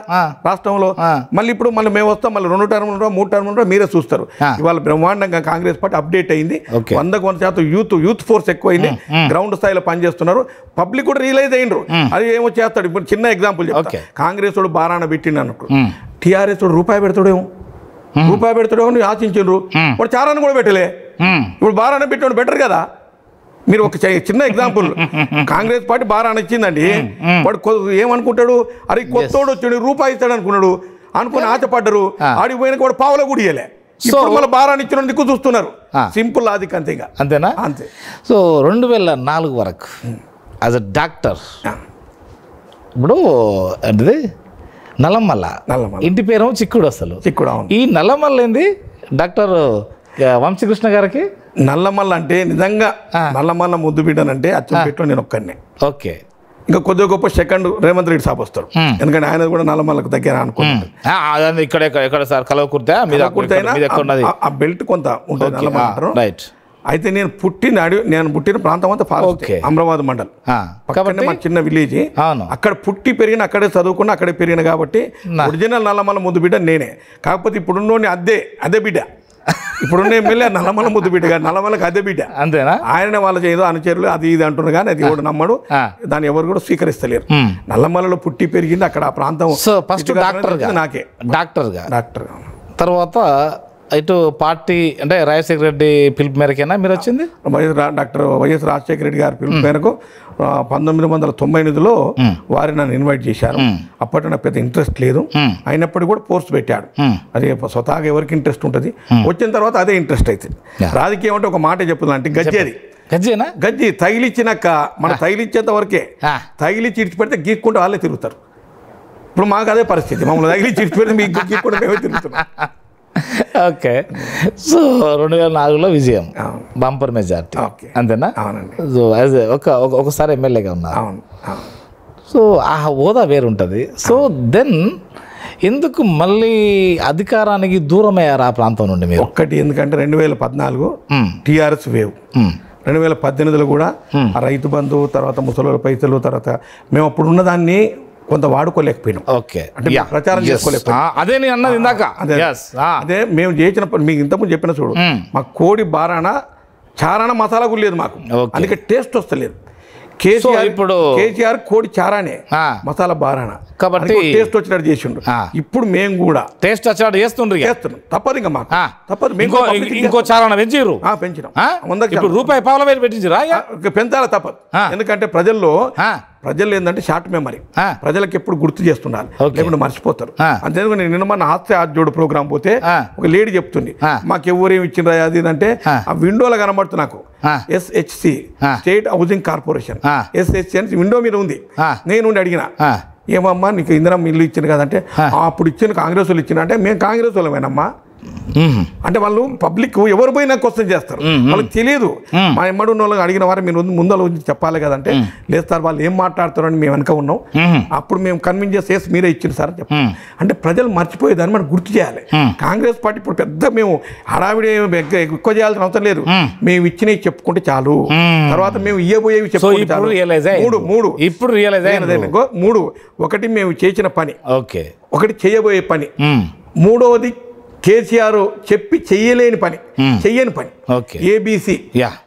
రాష్ట్రంలో మళ్ళీ ఇప్పుడు మళ్ళీ మేము వస్తాం మళ్ళీ రెండు టర్ములు ఉంటాం మూడు టర్ములు ఉంటాం మీరే చూస్తారు ఇవాళ బ్రహ్మాండంగా కాంగ్రెస్ పార్టీ అప్డేట్ అయింది వందకు వంద శాతం యూత్ యూత్ ఫోర్స్ ఎక్కువైంది గ్రౌండ్ స్థాయిలో పనిచేస్తున్నారు పబ్లిక్ కూడా రియలైజ్ అయినరు అది ఏమో చేస్తాడు ఇప్పుడు చిన్న ఎగ్జాంపుల్ చెప్తా కాంగ్రెస్ వాడు బారాన పెట్టిండు అన్నట్టు టీఆర్ఎస్ వాడు రూపాయి పెడతాడేమో రూపాయి పెడతాడేమో ఆశించిండ్రు వాడు చారాన్ని కూడా పెట్టలే ఇప్పుడు బారాన పెట్టి బెటర్ కదా మీరు ఒక చిన్న ఎగ్జాంపుల్ [LAUGHS] కాంగ్రెస్ పార్టీ బాగా అనొచ్చిందండి వాడు ఏమనుకుంటాడు అరే కొత్తోడు వచ్చాడు రూపాయి ఇస్తాడు అనుకున్నాడు అనుకుని ఆశపడ్డరు ఆడికి పోయిన కూడా పావుల కూడా ఇయ్యలే సో మళ్ళీ భారాన్ని ఇచ్చిన దిక్కు చూస్తున్నారు సింపుల్ లాజిక్ అంతేగా అంతేనా అంతే సో రెండు వేల నాలుగు వరకు యాజ్ అ డాక్టర్ ఇప్పుడు అంటే నల్లమల్ల ఇంటి పేరు చిక్కుడు అసలు చిక్కుడు ఈ నల్లమల్ల ఏంది డాక్టర్ వంశీకృష్ణ గారికి నల్లమల్ల అంటే నిజంగా నల్లమల్ల ముద్దు అంటే అచ్చంపేటలో నేను ఒక్కడినే ఓకే ఇంకా కొద్దిగా గొప్ప సెకండ్ రేవంత్ రెడ్డి సాబ్ వస్తారు ఎందుకంటే ఆయన కూడా నల్లమల్లకు దగ్గర అనుకుంటున్నాను ఇక్కడ ఎక్కడ సార్ కలవకుర్తా ఆ బెల్ట్ కొంత ఉంటుంది నల్లమల్ల రైట్ అయితే నేను పుట్టిన అడవి నేను పుట్టిన ప్రాంతం అంతా ఫాలో అమరాబాద్ మండల్ మా చిన్న విలేజ్ అక్కడ పుట్టి పెరిగిన అక్కడే చదువుకున్న అక్కడే పెరిగిన కాబట్టి ఒరిజినల్ నల్లమల్ల ముందు బిడ్డ నేనే కాకపోతే ఇప్పుడున్నోని అదే అదే బిడ్డ ఇప్పుడున్న ఎమ్మెల్యే నల్లమల ముద్దుబిడ్డ గారు నల్లమలకి అదే బిడ్డ అంతేనా ఆయన వాళ్ళ చేయదు అనుచరులు అది ఇది అంటున్నారు కానీ అది కూడా నమ్మడు దాన్ని ఎవరు కూడా స్వీకరిస్తలేరు నల్లమలలో పుట్టి పెరిగింది అక్కడ ఆ ప్రాంతం సో ఫస్ట్ డాక్టర్ నాకే డాక్టర్గా డాక్టర్గా తర్వాత ఇటు పార్టీ అంటే రాజశేఖర రెడ్డి పిలుపు మేరకేనా మీరు వచ్చింది Y S doctor Y S Rajasekhara Reddy గారి పిలుపు మేరకు పంతొమ్మిది వందల తొంభై ఎనిమిదిలో వారి నన్ను ఇన్వైట్ చేశారు అప్పటి నాకు పెద్ద ఇంట్రెస్ట్ లేదు అయినప్పటికీ కూడా పోస్ట్ పెట్టాడు అది స్వతహాగా ఎవరికి ఇంట్రెస్ట్ ఉంటుంది వచ్చిన తర్వాత అదే ఇంట్రెస్ట్ అయితే రాజకీయం అంటే ఒక మాట చెప్తుంది అంటే గజ్జేది గజ్జేనా గజ్జి తగిలిచ్చినాక మన తగిలిచ్చేంత వరకే తగిలిచ్చి ఇచ్చిపెడితే పెడితే గీక్కుంటే వాళ్ళే తిరుగుతారు ఇప్పుడు మాకు అదే పరిస్థితి మమ్మల్ని తగిలిచ్చి ఇచ్చిపెడితే పెడితే మీకు గీక్కుంటే మేమే తిరుగుతున్నాం ఓకే సో రెండు వేల నాలుగులో విజయం బంపర్ మెజార్టీ అంతేనా సో యాజ్ ఒక ఒకసారి ఎమ్మెల్యేగా ఉన్నారు సో ఆ హోదా వేరుంటుంది సో దెన్ ఎందుకు మళ్ళీ అధికారానికి దూరం అయ్యారు ఆ ప్రాంతం నుండి మీరు ఒక్కటి ఎందుకంటే రెండు వేల పద్నాలుగు టీఆర్ఎస్ వేవ్ రెండు వేల పద్దెనిమిదిలో కూడా రైతు బంధు తర్వాత ముసలి పైసలు తర్వాత మేము అప్పుడు ఉన్నదాన్ని కొంత వాడుకోలేకపోయినాం ఓకే అంటే ప్రచారం చేసుకోలేకపోయినా అదే నేను అన్నది ఇందాక అదే మేము చేసిన మీకు ఇంతకుముందు చెప్పిన చూడు మా కోడి బారాణ చారాన మసాలా కూడా లేదు మాకు అందుకే టేస్ట్ వస్తలేదు కేసీఆర్ ఇప్పుడు కేసీఆర్ కోడి చారానే మసాలా బారాన కాబట్టి టేస్ట్ వచ్చినట్టు చేసిండు ఇప్పుడు మేము కూడా టేస్ట్ వచ్చినట్టు చేస్తుండ్రు చేస్తున్నాం తప్పదు ఇంకా మాకు తప్పదు ఇంకో ఇంకో చారాన పెంచిరు పెంచినాం ఇప్పుడు రూపాయి పావుల మీద పెట్టించిరా పెంచాలి తప్పదు ఎందుకంటే ప్రజల్లో ప్రజలు ఏంటంటే షార్ట్ మెమరీ ప్రజలకు ఎప్పుడు గుర్తు చేస్తున్నారు లేకుండా మర్చిపోతారు అంతేందుకు నేను నిన్న మన హాస్య ఆద్యోడు ప్రోగ్రామ్ పోతే ఒక లేడీ చెప్తుంది మాకు ఎవరేం ఇచ్చిన అది అంటే ఆ విండోలో కనబడుతుంది నాకు S H C state housing corporation S H C అని విండో మీద ఉంది నేను ఉండి అడిగిన ఏమమ్మా నీకు ఇందిరా ఇల్లు ఇచ్చింది కదంటే అప్పుడు ఇచ్చిన కాంగ్రెస్ వాళ్ళు ఇచ్చిన అంటే మేము కాంగ్రెస్ వాళ్ళమేనమ్మా అంటే వాళ్ళు పబ్లిక్ ఎవరు పోయినా క్వశ్చన్ చేస్తారు వాళ్ళకి తెలియదు మా ఎమ్మడి ఉన్న వాళ్ళకి అడిగిన వారు మీరు ముందు ఆలోచించి చెప్పాలి కదంటే లేదు సార్ వాళ్ళు ఏం అని మేము వెనక ఉన్నాం అప్పుడు మేము కన్విన్స్ చేసి మీరే ఇచ్చారు సార్ చెప్పి అంటే ప్రజలు మర్చిపోయేదాన్ని మనం గుర్తు చేయాలి కాంగ్రెస్ పార్టీ ఇప్పుడు పెద్ద మేము హడావిడి ఎక్కువ చేయాల్సిన అవసరం లేదు మేము ఇచ్చినవి చెప్పుకుంటే చాలు తర్వాత మేము ఇయ్యబోయేవి చెప్పుకుంటే మూడు ఇప్పుడు రియలైజ్ మూడు ఒకటి మేము చేసిన పని ఓకే ఒకటి చేయబోయే పని మూడవది కేసీఆర్ చెప్పి చెయ్యలేని పని hmm. చెయ్యని పని ఏబీసీ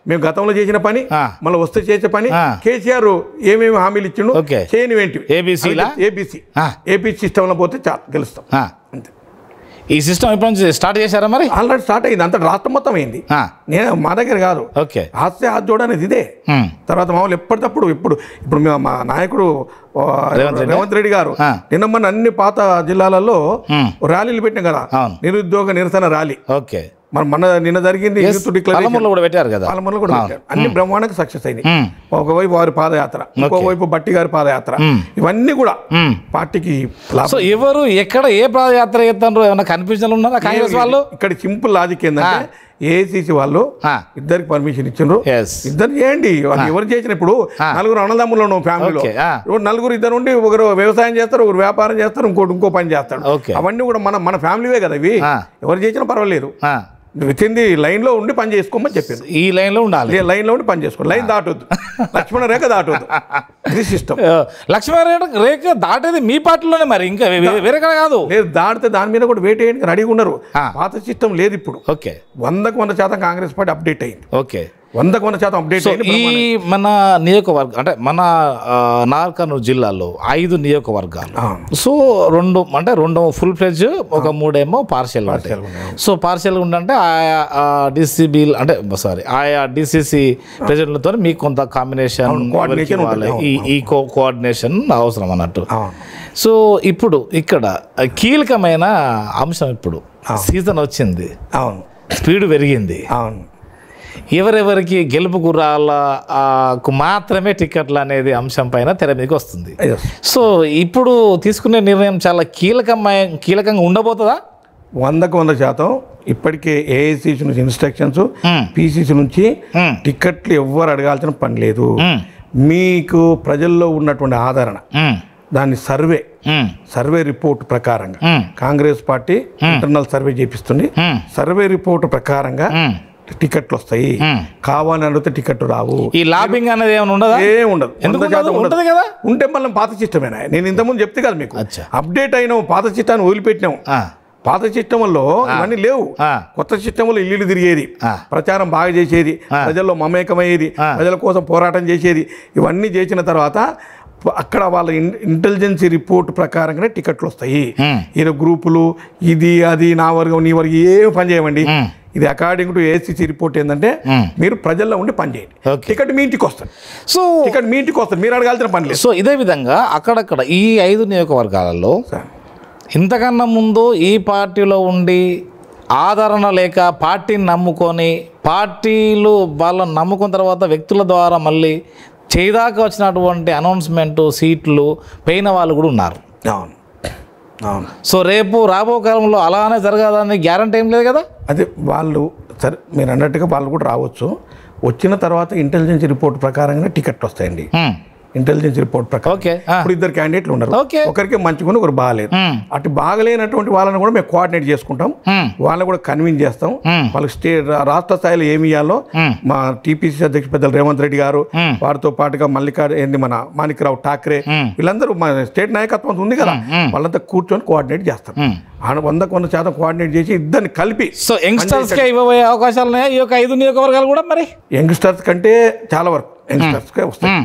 మేము గతంలో చేసిన పని ah. మళ్ళీ వస్తే చేసే పని ah. కేసీఆర్ ఏమేమి హామీలు ఇచ్చిండు చేయనివేంటి ఏబీసీ ఏబీసీ ఏపీ సిస్టంలో పోతే చాలు గెలుస్తాం ah. ఈ సిస్టమ్ ఎప్పటి నుంచి స్టార్ట్ చేశారా మరి ఆల్రెడీ స్టార్ట్ అయింది అంత రాష్ట్రం మొత్తం అయింది నేను మా దగ్గర కాదు ఓకే హాస్య హాత్ జోడ్ అనేది ఇదే తర్వాత మామూలు ఎప్పటికప్పుడు ఇప్పుడు ఇప్పుడు మా నాయకుడు రేవంత్ రెడ్డి గారు నిన్న మన అన్ని పాత జిల్లాలలో ర్యాలీలు పెట్టిన కదా నిరుద్యోగ నిరసన ర్యాలీ ఓకే మన మన నిన్న జరిగింది కూడా పెట్టారు కదా పాలమూరులో కూడా అన్ని బ్రహ్మాండకు సక్సెస్ అయింది ఒకవైపు వారి పాదయాత్ర ఇంకోవైపు బట్టి గారి పాదయాత్ర ఇవన్నీ కూడా పార్టీకి ఎవరు ఎక్కడ ఏ పాదయాత్ర చేస్తారు ఏమైనా కన్ఫ్యూజన్ ఉన్నారా కాంగ్రెస్ వాళ్ళు ఇక్కడ సింపుల్ లాజిక్ ఏంటంటే ఏఐసిసి వాళ్ళు ఇద్దరికి పర్మిషన్ ఇచ్చిండ్రు ఇద్దరు చేయండి ఎవరు చేసిన ఇప్పుడు నలుగురు అన్నదమ్ములు ఉన్నాం ఫ్యామిలీలో నలుగురు ఇద్దరు ఉండి ఒకరు వ్యవసాయం చేస్తారు ఒకరు వ్యాపారం చేస్తారు ఇంకోటి ఇంకో పని చేస్తాడు అవన్నీ కూడా మన మన ఫ్యామిలీవే కదా ఇవి ఎవరు చేసినా పర్వాలేదు వచ్చింది లైన్లో ఉండి పని చేసుకోమని చెప్పింది ఈ లైన్లో ఉండాలి లైన్లో ఉండి పని చేసుకో లైన్ దాటొద్దు లక్ష్మణ రేఖ దాటొద్దు ఇది సిస్టమ్ లక్ష్మణ రేఖ దాటేది మీ పార్టీలోనే మరి ఇంకా వేరే కాదు లేదు దాటితే దాని మీద కూడా వెయిట్ వేయడానికి రెడీగా ఉన్నారు పాత సిస్టమ్ లేదు ఇప్పుడు ఓకే వందకు వంద శాతం కాంగ్రెస్ పార్టీ అప్డేట్ అయింది ఓకే వందకు వంద శాతం అప్డేట్ ఈ మన నియోజకవర్గ అంటే మన నార్కర్నూలు జిల్లాలో ఐదు నియోజకవర్గాలు సో రెండు అంటే రెండు ఫుల్ ఫ్లెజ్ ఒక మూడేమో పార్షియల్ సో పార్షియల్ ఉండంటే ఆయా డిసిబి అంటే సారీ ఆయా డిసిసి ప్రెసిడెంట్లతో మీకు కొంత కాంబినేషన్ ఈ కోఆర్డినేషన్ అవసరం అన్నట్టు సో ఇప్పుడు ఇక్కడ కీలకమైన అంశం ఇప్పుడు సీజన్ వచ్చింది అవును స్పీడ్ పెరిగింది అవును ఎవరెవరికి గెలుపు గుర్రాలకు మాత్రమే టికెట్లు అనేది అంశం పైన తెర మీదకి వస్తుంది సో ఇప్పుడు తీసుకునే నిర్ణయం చాలా కీలకమైన కీలకంగా ఉండబోతుందా వందకు వంద శాతం ఇప్పటికే ఏఐసిసి నుంచి ఇన్స్ట్రక్షన్స్ పిసిసి hmm. నుంచి hmm. టికెట్లు ఎవరు అడగాల్సిన పని లేదు hmm. మీకు ప్రజల్లో ఉన్నటువంటి ఆదరణ దాని సర్వే సర్వే రిపోర్ట్ ప్రకారంగా కాంగ్రెస్ పార్టీ ఇంటర్నల్ సర్వే చేపిస్తుంది సర్వే రిపోర్ట్ ప్రకారంగా టికెట్లు వస్తాయి కావాలని అడిగితే టికెట్ రావు ఈ లాబింగ్ అనేది ఏమైనా ఉండదు ఏం ఉండదు ఉండదు కదా ఉంటే మళ్ళీ పాత చిట్టమేనా నేను ఇంతకుముందు చెప్తే కదా మీకు అప్డేట్ అయిన పాత చిట్టాన్ని వదిలిపెట్టినాం పాత చిస్టంలో ఇవన్నీ లేవు కొత్త చిస్టంలో ఇల్లు తిరిగేది ప్రచారం బాగా చేసేది ప్రజల్లో మమేకమయ్యేది ప్రజల కోసం పోరాటం చేసేది ఇవన్నీ చేసిన తర్వాత అక్కడ వాళ్ళ ఇంటెలిజెన్స్ రిపోర్ట్ ప్రకారంగానే టికెట్లు వస్తాయి ఈయన గ్రూపులు ఇది అది నా వర్గం నీ వర్గం ఏం పని చేయమండి ఇది అకార్డింగ్ టు ఏసీసీ రిపోర్ట్ ఏంటంటే hmm. మీరు ప్రజల్లో ఉండి పని చేయండి టికెట్ మీ ఇంటికి వస్తారు సో టికెట్ మీ ఇంటికి వస్తారు మీరు అడగాల్సిన పని లేదు సో ఇదే విధంగా అక్కడక్కడ ఈ ఐదు నియోజకవర్గాలలో ఇంతకన్నా ముందు ఈ పార్టీలో ఉండి ఆదరణ లేక పార్టీని నమ్ముకొని పార్టీలు వాళ్ళని నమ్ముకున్న తర్వాత వ్యక్తుల ద్వారా మళ్ళీ చేయదాకా వచ్చినటువంటి అనౌన్స్మెంట్ సీట్లు పోయిన వాళ్ళు కూడా ఉన్నారు అవును సో రేపు రాబో కాలంలో అలానే జరగదని గ్యారంటీ ఏం లేదు కదా అదే వాళ్ళు సరే మీరు అన్నట్టుగా వాళ్ళు కూడా రావచ్చు వచ్చిన తర్వాత ఇంటెలిజెన్స్ రిపోర్ట్ ప్రకారంగా టికెట్ వస్తాయండి ఇంటెలిజెన్స్ రిపోర్ట్ ప్రకారం ah. ఇప్పుడు ఇద్దరు క్యాండిడేట్లు ఉన్నారు ఒకరికి మంచిగా ఒకరు బాగాలేదు hmm. అటు బాగలేనటువంటి వాళ్ళని కూడా మేము కోఆర్డినేట్ చేసుకుంటాం hmm. వాళ్ళని కూడా కన్విన్స్ చేస్తాం hmm. వాళ్ళకి స్టేట్ రాష్ట్ర స్థాయిలో ఏమి ఇవ్వాలో మా టీపీసీ అధ్యక్ష పెద్దలు రేవంత్ రెడ్డి గారు వారితో పాటుగా మల్లికార్డు ఏంది మన మాణిక్రావు ఠాక్రే వీళ్ళందరూ మన స్టేట్ నాయకత్వం ఉంది కదా వాళ్ళంతా కూర్చొని కోఆర్డినేట్ చేస్తాం ఆయన వంద శాతం కోఆర్డినేట్ చేసి ఇద్దరిని కలిపి సో యంగ్స్టర్స్ అవకాశాలు ఉన్నాయి ఈ యొక్క ఐదు నియోజకవర్గాలు కూడా మరి యంగ్స్టర్స్ కంటే చాలా వరకు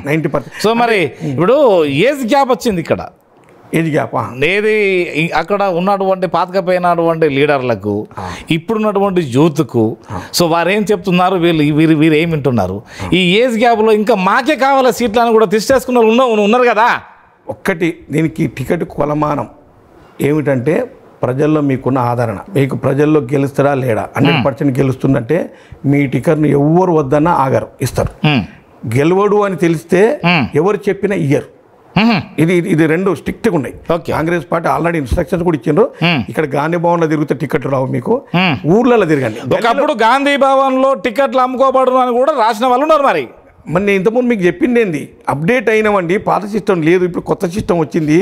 నైంటీ పర్సెంట్ సో మరి ఇప్పుడు ఏజ్ గ్యాప్ వచ్చింది ఇక్కడ ఏజ్ గ్యాప్ ఏది అక్కడ ఉన్నటువంటి పాతకపోయినటువంటి లీడర్లకు ఇప్పుడున్నటువంటి యూత్కు సో వారు ఏం చెప్తున్నారు వీళ్ళు వీరు వీరు ఏమి వింటున్నారు ఈ ఏజ్ గ్యాప్లో ఇంకా మాకే కావాల సీట్లను కూడా తీసుకేసుకున్న ఉన్న ఉన్నారు కదా ఒక్కటి దీనికి టికెట్ కొలమానం ఏమిటంటే ప్రజల్లో మీకున్న ఆదరణ మీకు ప్రజల్లో గెలుస్తారా లేడా హండ్రెడ్ పర్సెంట్ గెలుస్తుందంటే మీ టికెట్ను ఎవ్వరు వద్దన్నా ఆగరు ఇస్తారు గెలవడు అని తెలిస్తే ఎవరు చెప్పినా ఇయ్యరు ఇది ఇది రెండు స్ట్రిక్ట్గా ఉన్నాయి కాంగ్రెస్ పార్టీ ఆల్రెడీ ఇన్స్ట్రక్షన్స్ కూడా ఇచ్చిండ్రు ఇక్కడ గాంధీ భవన్ లో తిరిగితే టికెట్ రావు మీకు ఊర్లలో తిరగండి ఒకప్పుడు గాంధీ భవన్ లో టికెట్లు అమ్ముకోబడు అని కూడా రాసిన వాళ్ళు ఉన్నారు మరి మరి నేను ఇంతకుముందు మీకు చెప్పింది ఏంది అప్డేట్ అయినవండి పాత సిస్టమ్ లేదు ఇప్పుడు కొత్త సిస్టమ్ వచ్చింది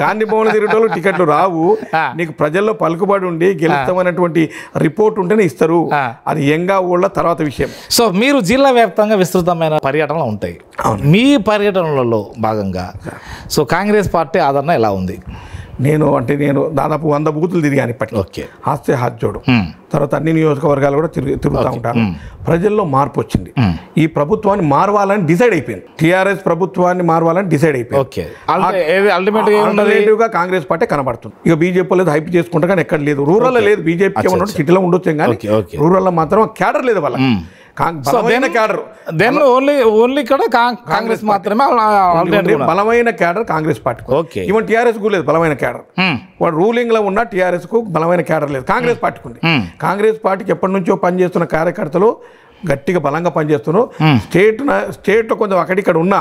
గాంధీ భవన్ తిరగడంలో టికెట్లు రావు నీకు ప్రజల్లో పలుకుబడి ఉండి గెలుస్తామన్నటువంటి రిపోర్ట్ ఉంటేనే ఇస్తారు అది ఎంగా ఊళ్ళ తర్వాత విషయం సో మీరు జిల్లా వ్యాప్తంగా విస్తృతమైన పర్యటనలు ఉంటాయి మీ పర్యటనలలో భాగంగా సో కాంగ్రెస్ పార్టీ ఆదరణ ఎలా ఉంది నేను అంటే నేను దాదాపు వంద బూతులు తిరిగాను ఓకే హాస్య హాస్యోడు తర్వాత అన్ని నియోజకవర్గాలు కూడా తిరుగు తిరుగుతూ ఉంటాను ప్రజల్లో మార్పు వచ్చింది ఈ ప్రభుత్వాన్ని మారవాలని డిసైడ్ అయిపోయింది టీఆర్ఎస్ ప్రభుత్వాన్ని మారవాలని డిసైడ్ అయిపోయింది కాంగ్రెస్ పార్టీ కనబడుతుంది ఇక బీజేపీ లేదు హైప్ చేసుకుంటా కానీ ఎక్కడ లేదు రూరల్ లేదు బీజేపీ సిటీలో ఉండొచ్చు కానీ రూరల్లో మాత్రం క్యాడర్ లేదు వాళ్ళ బలమైన కేడర్ ఓన్లీ ఓన్లీ కాంగ్రెస్ మాత్రమే బలమైన Congress party okay even TRS కు లేదు బలమైన కేడర్ hmm. వాడు రూలింగ్ లో ఉన్న టీఆర్ఎస్ కు బలమైన కేడర్ లేదు కాంగ్రెస్ hmm. పార్టీకి hmm. కాంగ్రెస్ పార్టీకి ఎప్పటి నుంచో పనిచేస్తున్న కార్యకర్తలు గట్టిగా బలంగా పనిచేస్తున్నావు స్టేట్ లో కొంచెం అక్కడిక్కడ ఉన్నా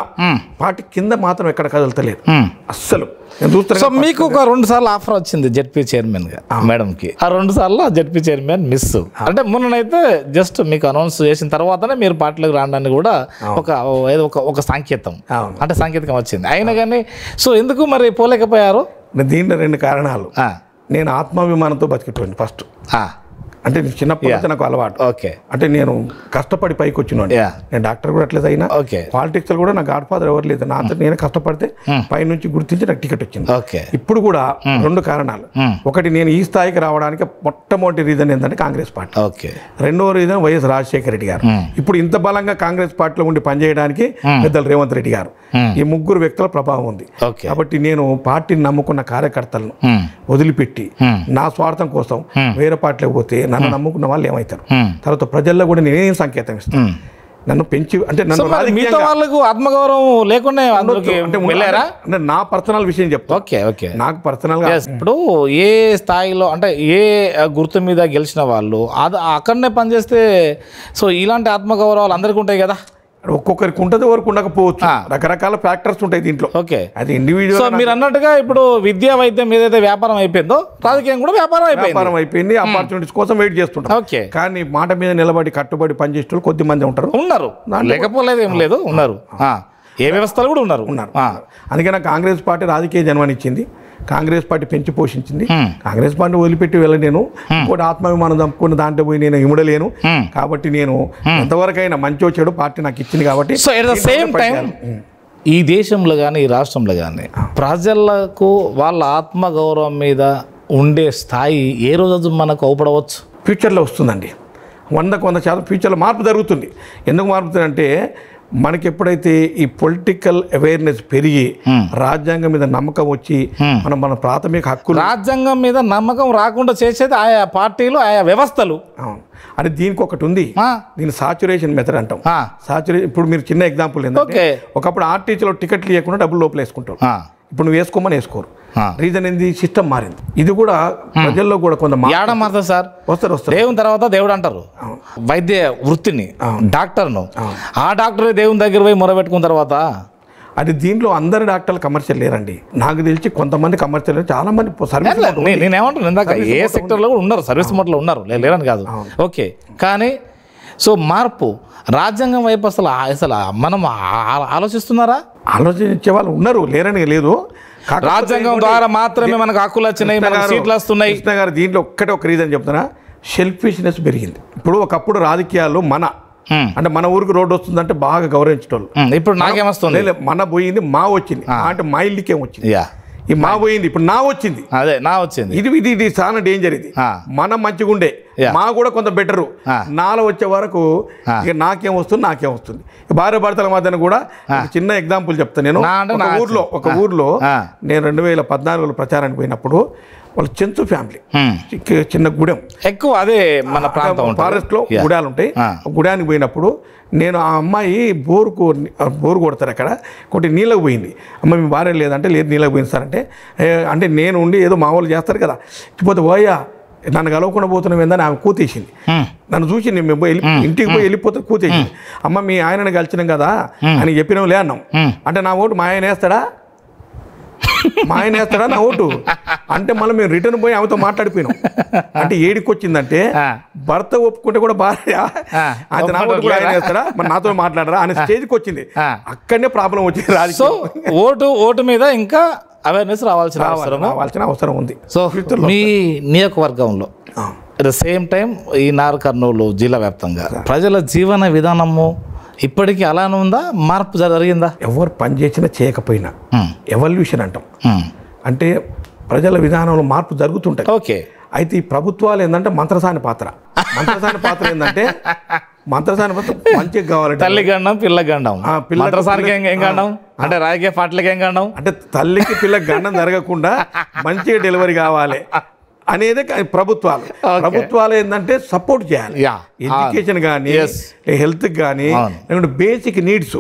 పార్టీ కింద మాత్రం ఎక్కడ కదలతలేదు అస్సలు సో మీకు ఒక రెండు సార్లు ఆఫర్ వచ్చింది జెడ్పీ చైర్మన్ గా మేడంకి ఆ రెండు సార్లు జెడ్పీ చైర్మన్ మిస్ అంటే మొన్ననైతే జస్ట్ మీకు అనౌన్స్ చేసిన తర్వాతనే మీరు పార్టీలోకి రావడానికి కూడా ఒక ఏదో ఒక ఒక సాంకేతం అంటే సాంకేతికం వచ్చింది అయినా కానీ సో ఎందుకు మరి పోలేకపోయారు దీంట్లో రెండు కారణాలు నేను ఆత్మాభిమానంతో బతికేటువంటి ఫస్ట్ అంటే చిన్నప్పటి నాకు అలవాటు ఓకే అంటే నేను కష్టపడి పైకి వచ్చిన నేను డాక్టర్ కూడా అట్లేదు అయినా ఓకే పాలిటిక్స్ కూడా నా గాడ్ ఫాదర్ ఎవరు లేదు నా hmm. నేను కష్టపడితే hmm. పై నుంచి గుర్తించి నాకు టికెట్ వచ్చింది ఓకే ఇప్పుడు కూడా hmm. రెండు కారణాలు ఒకటి నేను ఈ స్థాయికి రావడానికి మొట్టమొదటి రీజన్ ఏంటంటే కాంగ్రెస్ పార్టీ ఓకే రెండో రీజన్ వైఎస్ రాజశేఖర రెడ్డి గారు ఇప్పుడు ఇంత బలంగా కాంగ్రెస్ పార్టీలో ఉండి పనిచేయడానికి పెద్దలు రేవంత్ రెడ్డి గారు ఈ ముగ్గురు వ్యక్తుల ప్రభావం ఉంది కాబట్టి నేను పార్టీని నమ్ముకున్న కార్యకర్తలను వదిలిపెట్టి నా స్వార్థం కోసం వేరే పార్టీ పోతే నన్ను నమ్ముకున్న వాళ్ళు ఏమవుతారు తర్వాత ప్రజల్లో కూడా నేనే సంకేతం ఇస్తాను నన్ను పెంచి అంటే నన్ను మిగతా వాళ్ళకు ఆత్మగౌరవం లేకుండా వెళ్ళారా అంటే నా పర్సనల్ విషయం చెప్తా ఓకే ఓకే నాకు గా ఇప్పుడు ఏ స్థాయిలో అంటే ఏ గుర్తు మీద గెలిచిన వాళ్ళు అది అక్కడనే పనిచేస్తే సో ఇలాంటి ఆత్మగౌరవాలు అందరికీ ఉంటాయి కదా ఒక్కొక్కరికి ఉంటుంది వరకు ఉండకపోవచ్చు రకరకాల ఫ్యాక్టర్స్ ఉంటాయి దీంట్లో ఓకే అది ఇండివిజువల్ సో మీరు అన్నట్టుగా ఇప్పుడు విద్యా వైద్యం ఏదైతే వ్యాపారం అయిపోయిందో రాజకీయం కూడా వ్యాపారం వ్యాపారం అయిపోయింది ఆపర్చునిటీస్ కోసం వెయిట్ చేస్తుంటారు ఓకే కానీ మాట మీద నిలబడి కట్టుబడి పనిచేసే కొద్ది మంది ఉంటారు ఉన్నారు లేకపోలేదు ఏం లేదు ఉన్నారు ఏ వ్యవస్థలు కూడా ఉన్నారు ఉన్నారు అందుకే నాకు కాంగ్రెస్ పార్టీ రాజకీయ జన్మనిచ్చింది కాంగ్రెస్ పార్టీ పెంచి పోషించింది కాంగ్రెస్ పార్టీ వదిలిపెట్టి వెళ్ళలేను ఇంకోటి ఆత్మాభిమానం చంపుకున్న దాంట్లో పోయి నేను ఇమడలేను కాబట్టి నేను ఎంతవరకైనా మంచి వచ్చాడు పార్టీ నాకు ఇచ్చింది కాబట్టి సేమ్ ఈ దేశంలో కానీ ఈ రాష్ట్రంలో కానీ ప్రజలకు వాళ్ళ ఆత్మగౌరవం మీద ఉండే స్థాయి ఏ రోజు మనకు అవపడవచ్చు ఫ్యూచర్లో వస్తుందండి వందకు వంద శాతం ఫ్యూచర్లో మార్పు జరుగుతుంది ఎందుకు మార్పుతుందంటే మనకి ఎప్పుడైతే ఈ పొలిటికల్ అవేర్నెస్ పెరిగి hmm. రాజ్యాంగం మీద నమ్మకం వచ్చి hmm. మనం మన ప్రాథమిక హక్కులు రాజ్యాంగం మీద నమ్మకం రాకుండా చేసేది ఆయా పార్టీలు ఆయా వ్యవస్థలు అని దీనికి ఒకటి ఉంది దీని సాచురేషన్ మెథడ్ అంటాం సాచురేషన్ ఇప్పుడు మీరు చిన్న ఎగ్జాంపుల్ ఏంటంటే ఒకప్పుడు ఆర్టీసీలో టికెట్లు ఇవ్వకుండా డబ్బులు లోపలేసుకుంటాం ఇప్పుడు నువ్వు వేసుకోమని వేసుకోరు రీజన్ ఏంది సిస్టమ్ మారింది ఇది కూడా ప్రజల్లో కూడా కొంత ఏడ మారుతుంది సార్ వస్తారు వస్తారు దేవుని తర్వాత దేవుడు అంటారు వైద్య వృత్తిని డాక్టర్ను ఆ డాక్టర్ దేవుని దగ్గర పోయి మొరబెట్టుకున్న తర్వాత అది దీంట్లో అందరి డాక్టర్లు కమర్షియల్ లేరండి నాకు తెలిసి కొంతమంది కమర్షియల్ చాలా మంది సర్వీస్ నేనేమంటాను ఇందాక ఏ సెక్టర్లో కూడా ఉన్నారు సర్వీస్ మోట్లో ఉన్నారు లేరని కాదు ఓకే కానీ సో మార్పు రాజ్యాంగం వైపు అసలు అసలు మనం ఆలోచిస్తున్నారా ఆలోచన వాళ్ళు ఉన్నారు లేరని లేదు రాజ్యాంగం ద్వారా మాత్రమే మనకు హక్కులు వచ్చినాయి సీట్లు వస్తున్నాయి కృష్ణ గారు దీంట్లో ఒక్కటే ఒక రీజన్ చెప్తున్నా సెల్ఫిష్నెస్ పెరిగింది ఇప్పుడు ఒకప్పుడు రాజకీయాలు మన అంటే మన ఊరికి రోడ్డు వస్తుందంటే బాగా గౌరవించడం ఇప్పుడు నాకేమొస్తుంది మన పోయింది మా వచ్చింది అంటే మా ఇల్లుకేం వచ్చింది ఈ మా పోయింది ఇప్పుడు నా వచ్చింది అదే నా వచ్చింది ఇది ఇది ఇది చాలా డేంజర్ ఇది మనం మంచిగుండే మా కూడా కొంత బెటరు నాలో వచ్చే వరకు ఇక నాకేం వస్తుంది నాకేం వస్తుంది భార్య భర్తల మధ్యన కూడా చిన్న ఎగ్జాంపుల్ చెప్తాను నేను ఊర్లో ఒక ఊర్లో నేను రెండు వేల పద్నాలుగులో ప్రచారానికి పోయినప్పుడు వాళ్ళ చెంచు ఫ్యామిలీ చిన్న గుడెం ఎక్కువ అదే మన ప్రాంతం ఫారెస్ట్ లో గుడాలు ఉంటాయి గుడానికి పోయినప్పుడు నేను ఆ అమ్మాయి బోరు కో బోరు కొడతారు అక్కడ కొట్టి నీళ్ళకి పోయింది అమ్మ మీ భార్య లేదంటే లేదు నీళ్ళకి పోయింది సార్ అంటే అంటే నేను ఉండి ఏదో మామూలు చేస్తారు కదా ఇకపోతే పోయా నన్ను కలవకుండా పోతున్నాం ఏందని ఆమె కూతేసింది నన్ను చూసి నేను మేము పోయి ఇంటికి పోయి వెళ్ళిపోతే కూతేసింది అమ్మ మీ ఆయనను కలిసినాం కదా అని చెప్పినాం లే అన్నాం అంటే నా ఓటు మా ఆయన వేస్తాడా మా ఆయన వేస్తాడా నా ఓటు అంటే మళ్ళీ మేము రిటర్న్ పోయి ఆమెతో మాట్లాడిపోయినాం అంటే ఏడికొచ్చిందంటే భర్త ఒప్పుకుంటే కూడా భార్య అది ఆయన వేస్తాడా మరి నాతో మాట్లాడరా అనే స్టేజ్కి వచ్చింది అక్కడనే ప్రాబ్లం వచ్చింది రాజు సో ఓటు ఓటు మీద ఇంకా అవేర్నెస్ రావాల్సిన అవసరం రావాల్సిన అవసరం ఉంది సో మీ నియోజకవర్గంలో అట్ ద సేమ్ టైం ఈ నారు కర్నూలు జిల్లా వ్యాప్తంగా ప్రజల జీవన విధానము ఇప్పటికీ అలానే ఉందా మార్పు జరిగిందా ఎవరు పనిచేసినా చేయకపోయినా ఎవల్యూషన్ అంటాం అంటే ప్రజల విధానంలో మార్పు జరుగుతుంటాయి ఓకే అయితే ఈ ప్రభుత్వాలు ఏంటంటే మంత్రసాని పాత్ర మంత్రసాని పాత్ర ఏంటంటే మంత్రసాని పాత్ర మంచిగా కావాలి తల్లి గండం పిల్ల గండం ఏం గండం అంటే రాజకీయ పాటలకి ఏం గండం అంటే తల్లికి పిల్ల గండం జరగకుండా మంచిగా డెలివరీ కావాలి అనేది ప్రభుత్వాలు ప్రభుత్వాలు ఏంటంటే సపోర్ట్ చేయాలి ఎడ్యుకేషన్ కానీ హెల్త్ కానీ బేసిక్ నీడ్స్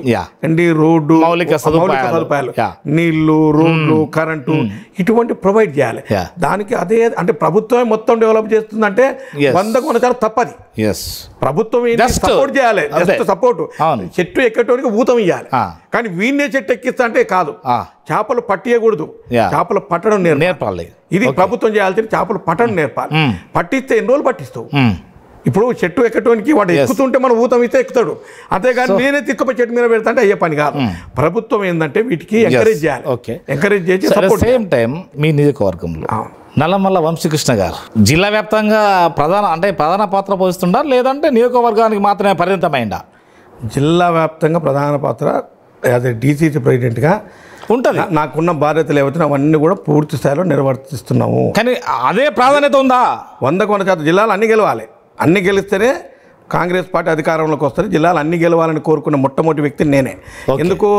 అండి రోడ్డు మౌలిక సదుపాయాలు నీళ్లు రోడ్లు కరెంటు ఇటువంటి ప్రొవైడ్ చేయాలి దానికి అదే అంటే ప్రభుత్వమే మొత్తం డెవలప్ చేస్తుంది వందకు వంద చాలా తప్పది ప్రభుత్వం సపోర్ట్ చేయాలి సపోర్ట్ చెట్టు ఎక్కేటోడికి ఊతం ఇవ్వాలి కానీ వీళ్ళే చెట్టు ఎక్కిస్తా అంటే కాదు చేపలు పట్టియకూడదు చేపలు పట్టడం నేర్పాలి ఇది ప్రభుత్వం చేయాల్సిన చేపలు పట్టడం నేర్పాలి పట్టిస్తే ఎన్ని రోజులు పట్టిస్తావు ఇప్పుడు చెట్టు ఎక్కటానికి వాడు ఎక్కుతుంటే మనం ఊతం ఇస్తే ఎక్కుతాడు అంతేగాని నేనే తిక్కపై చెట్టు మీద పెడతా అంటే అయ్యే పని కాదు ప్రభుత్వం ఏంటంటే వీటికి ఎంకరేజ్ చేయాలి ఓకే ఎంకరేజ్ చేసి సేమ్ టైం మీ నియోజకవర్గంలో నల్లమల్ల వంశీకృష్ణ గారు జిల్లా వ్యాప్తంగా ప్రధాన అంటే ప్రధాన పాత్ర పోషిస్తుండ లేదంటే నియోజకవర్గానికి మాత్రమే పరిమితమైందా జిల్లా వ్యాప్తంగా ప్రధాన పాత్ర యాజ్ ఏ డీసీసీ ప్రెసిడెంట్గా ఉంటుంది నాకున్న బాధ్యతలు ఏవైతే అవన్నీ కూడా పూర్తి స్థాయిలో నిర్వర్తిస్తున్నాము కానీ అదే ప్రాధాన్యత ఉందా వందకు వంద శాతం జిల్లాలు అన్ని గెలవాలి అన్ని గెలిస్తేనే కాంగ్రెస్ పార్టీ అధికారంలోకి వస్తారు జిల్లాలు అన్ని గెలవాలని కోరుకున్న మొట్టమొదటి వ్యక్తి నేనే ఎందుకు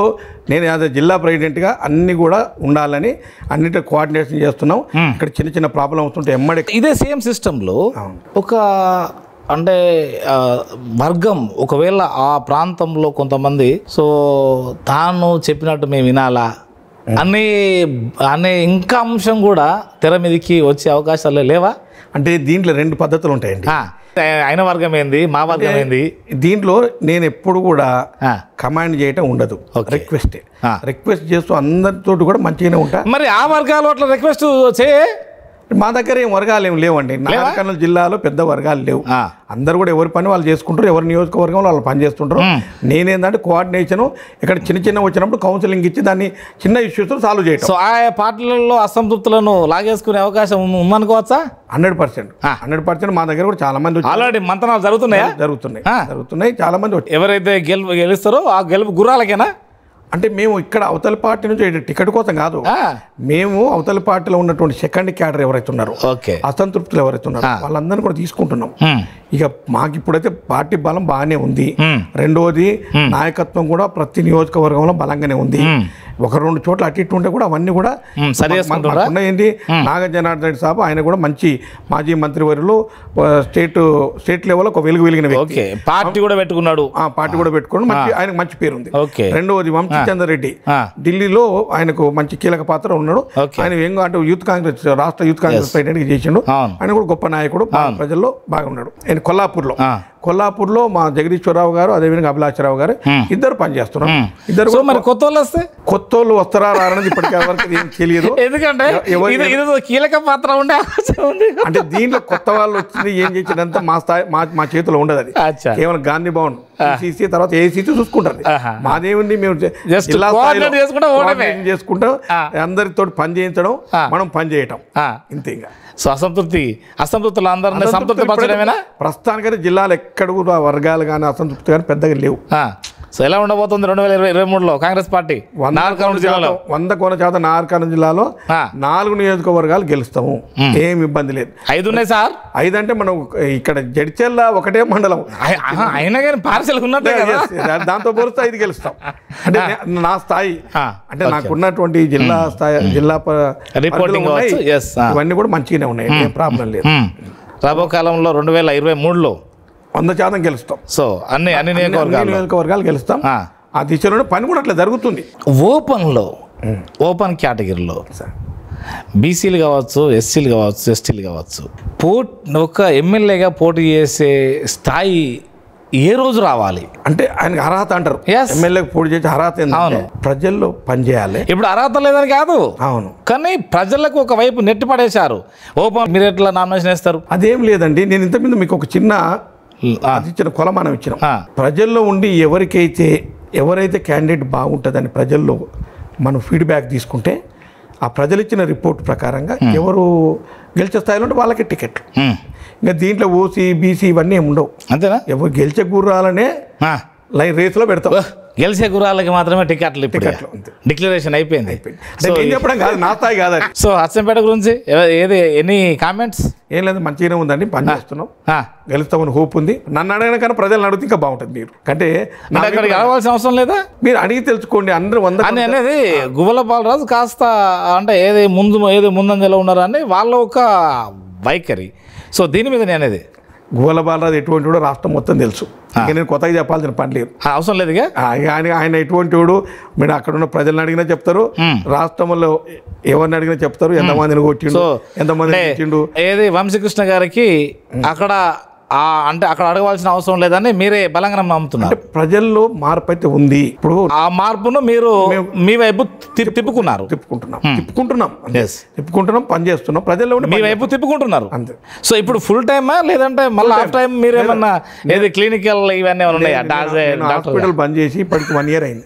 నేను యాజ్ జిల్లా ప్రెసిడెంట్గా అన్ని కూడా ఉండాలని అన్నిటి కోఆర్డినేషన్ చేస్తున్నాం ఇక్కడ చిన్న చిన్న ప్రాబ్లం వస్తుంటే ఎమ్మడి ఇదే సేమ్ సిస్టంలో ఒక అంటే వర్గం ఒకవేళ ఆ ప్రాంతంలో కొంతమంది సో తాను చెప్పినట్టు మేము వినాలా అనే అనే ఇంకా అంశం కూడా తెర మీదకి వచ్చే అవకాశాలు లేవా అంటే దీంట్లో రెండు పద్ధతులు ఉంటాయండి ఆయన వర్గం ఏంది మా వర్గం ఏంది దీంట్లో నేను ఎప్పుడు కూడా కమాండ్ చేయటం ఉండదు రిక్వెస్ట్ రిక్వెస్ట్ చేస్తూ అందరితో కూడా మంచిగానే ఉంటా మరి ఆ వర్గాలు అట్లా రిక్వెస్ట్ చేయ మా దగ్గర ఏం వర్గాలు ఏం లేవండి నాగర్కర్నూలు జిల్లాలో పెద్ద వర్గాలు లేవు అందరు కూడా ఎవరి పని వాళ్ళు చేసుకుంటారు ఎవరి నియోజకవర్గంలో వాళ్ళు పని చేస్తుంటారు నేనేందంటే కోఆర్డినేషన్ ఇక్కడ చిన్న చిన్న వచ్చినప్పుడు కౌన్సిలింగ్ ఇచ్చి దాన్ని చిన్న ఇష్యూస్ సాల్వ్ చేయటం సో ఆయా పార్టీలలో అసంతృప్తులను లాగేసుకునే అవకాశం ఉందనుకోవచ్చా హండ్రెడ్ పర్సెంట్ హండ్రెడ్ పర్సెంట్ మా దగ్గర కూడా చాలా మంది ఆల్రెడీ మంతనాలు జరుగుతున్నాయా జరుగుతున్నాయి జరుగుతున్నాయి చాలా మంది ఎవరైతే గెలుపు గెలుస్తారో ఆ గెలుపు గుర్రాలకేనా అంటే మేము ఇక్కడ అవతల పార్టీ నుంచి టికెట్ కోసం కాదు మేము అవతల పార్టీలో ఉన్నటువంటి సెకండ్ క్యాడర్ ఎవరైతే ఉన్నారో అసంతృప్తులు ఎవరైతే ఉన్నారో వాళ్ళందరినీ కూడా తీసుకుంటున్నాం ఇక మాకు ఇప్పుడైతే పార్టీ బలం బాగానే ఉంది రెండవది నాయకత్వం కూడా ప్రతి నియోజకవర్గంలో బలంగానే ఉంది ఒక రెండు చోట్ల అటు ఇటు ఉంటే కూడా అవన్నీ కూడా ఉన్నాయండి నాగజనార్దన్ రెడ్డి సాబు ఆయన కూడా మంచి మాజీ మంత్రివర్యులు స్టేట్ స్టేట్ లెవెల్ ఒక వెలుగు వెలిగిన పార్టీ కూడా పెట్టుకున్నాడు పార్టీ కూడా పెట్టుకున్నాడు మంచి ఆయన మంచి పేరు ఉంది రెండవది చంద్ర రెడ్డి ఢిల్లీలో ఆయనకు మంచి కీలక పాత్ర ఉన్నాడు ఆయన ఎంగు అంటే యూత్ కాంగ్రెస్ రాష్ట్ర యూత్ కాంగ్రెస్ పార్టీ చేసిండు ఆయన కూడా గొప్ప నాయకుడు ప్రజల్లో బాగా ఉన్నాడు ఆయన కొల్లాపూర్లో కొల్లాపూర్లో మా జగదీశ్వరరావు గారు అదేవిధంగా అభిలాషరావు గారు ఇద్దరు పనిచేస్తున్నారు ఇద్దరు మరి కొత్త వాళ్ళు వస్తే కొత్త వాళ్ళు వస్తారా రారనేది ఇప్పటికే వరకు తెలియదు [LAUGHS] ఎందుకంటే కీలక పాత్ర ఉండే ఉంది అంటే దీంట్లో కొత్త వాళ్ళు వచ్చింది ఏం చేసినంత మా స్థాయి మా మా చేతిలో ఉండదు అది కేవలం గాంధీ భవన్ సిసి తర్వాత ఏసీసీ చూసుకుంటారు మాదేముంది మేము చేసుకుంటాం అందరితో పని చేయించడం మనం పని చేయటం ఇంతే ఇంకా సో అసంతృప్తి అసంతృప్తులు అందరినీ సంతృప్తి పరచడమేనా ప్రస్తుతానికైతే జిల్లాలు ఎక్కడ కూడా వర్గాలు కానీ అసంతృప్తి కానీ పెద్దగా లేవు సో ఎలా ఉండబోతుంది రెండు వేల ఇరవై ఇరవై మూడులో కాంగ్రెస్ పార్టీ నార్కర్నూలు జిల్లాలో వంద కోన చేత నార్కర్నూలు జిల్లాలో నాలుగు నియోజకవర్గాలు గెలుస్తాము ఏమి ఇబ్బంది లేదు ఐదు ఉన్నాయి సార్ ఐదు అంటే మనం ఇక్కడ జడిచెల్ల ఒకటే మండలం అయినా కానీ పార్సల్ ఉన్నట్టే దాంతో పోలిస్తే ఐదు గెలుస్తాం అంటే [LAUGHS] నా స్థాయి అంటే నాకున్నటువంటి జిల్లా స్థాయి జిల్లా రిపోర్టింగ్ ఇవన్నీ కూడా మంచిగానే ఉన్నాయి ప్రాబ్లం లేదు రాబో కాలంలో రెండు వేల ఇరవై మూడులో వంద శాతం గెలుస్తాం సో అన్ని అన్ని నియోజకవర్గాలు గెలుస్తాం ఆ దిశలో పని కూడా అట్లా జరుగుతుంది ఓపెన్లో ఓపెన్ కేటగిరీలో బీసీలు కావచ్చు ఎస్సీలు కావచ్చు ఎస్టీలు కావచ్చు పోట్ ఒక ఎమ్మెల్యేగా పోటీ చేసే స్థాయి ఏ రోజు రావాలి అంటే ఆయనకు అర్హత అంటారు ఎమ్మెల్యేకి పోటీ చేసే అర్హత అవును ప్రజల్లో పనిచేయాలి ఇప్పుడు అర్హత లేదని కాదు అవును కానీ ప్రజలకు ఒక వైపు నెట్టి పడేశారు ఓపెన్ మీరు ఎట్లా నామినేషన్ వేస్తారు అదేం లేదండి నేను ఇంతకుముందు మీకు ఒక చిన్న అది ఇచ్చిన కుల మనం ఇచ్చినాం ప్రజల్లో ఉండి ఎవరికైతే ఎవరైతే క్యాండిడేట్ బాగుంటుందని ప్రజల్లో మనం ఫీడ్బ్యాక్ తీసుకుంటే ఆ ప్రజలు ఇచ్చిన రిపోర్ట్ ప్రకారంగా ఎవరు గెలిచే స్థాయిలో ఉంటే వాళ్ళకి టికెట్లు ఇంకా దీంట్లో ఓసీ బీసీ ఇవన్నీ ఏమి ఉండవు అంతేనా ఎవరు గెలిచే గుర్రాలనే లైన్ రేసులో పెడతాం గెలిచే గురాలకి మాత్రమే టికెట్లు ఇప్పుడు డిక్లరేషన్ అయిపోయింది చెప్పడం కాదు నా స్థాయి కాదు సో అచ్చంపేట గురించి ఏది ఎన్ని కామెంట్స్ ఏం లేదు మంచిగానే ఉందండి పని చేస్తున్నాం గెలుస్తామని హోప్ ఉంది నన్ను అడగడం కానీ ప్రజలు అడిగితే ఇంకా బాగుంటుంది మీరు అంటే అక్కడికి అవసరం లేదా మీరు అడిగి తెలుసుకోండి అందరూ వంద అనేది గువ్వల బాలరాజు కాస్త అంటే ఏది ముందు ఏది ముందంజలో ఉన్నారని వాళ్ళ ఒక వైఖరి సో దీని మీద నేనేది గోల బాలరాజు ఎటువంటి వాడు రాష్ట్రం మొత్తం తెలుసు ఇంకా నేను కొత్తగా చెప్పాల్సిన పని లేదు అవసరం లేదు ఆయన ఆయన ఎటువంటి వాడు మీరు అక్కడ ఉన్న ప్రజలను అడిగినా చెప్తారు రాష్ట్రంలో ఎవరిని అడిగినా చెప్తారు ఎంతమందిని కొట్టిండు ఎంతమంది ఏది వంశీకృష్ణ గారికి అక్కడ అంటే అక్కడ అడగవలసిన అవసరం లేదని మీరే బలంగా నమ్ముతున్నారు ప్రజల్లో మార్పు అయితే ఉంది ఇప్పుడు ఆ మార్పును మీరు మీ వైపు తిప్పుకున్నారు తిప్పుకుంటున్నాం తిప్పుకుంటున్నాం తిప్పుకుంటున్నాం పని చేస్తున్నాం ప్రజల్లో మీ వైపు తిప్పుకుంటున్నారు అంతే సో ఇప్పుడు ఫుల్ టైమా లేదంటే మళ్ళీ హాఫ్ టైం మీరు ఏమన్నా ఏది క్లినికల్ ఇవన్నీ ఉన్నాయా హాస్పిటల్ బంద్ చేసి ఇప్పటికి వన్ ఇయర్ అయింది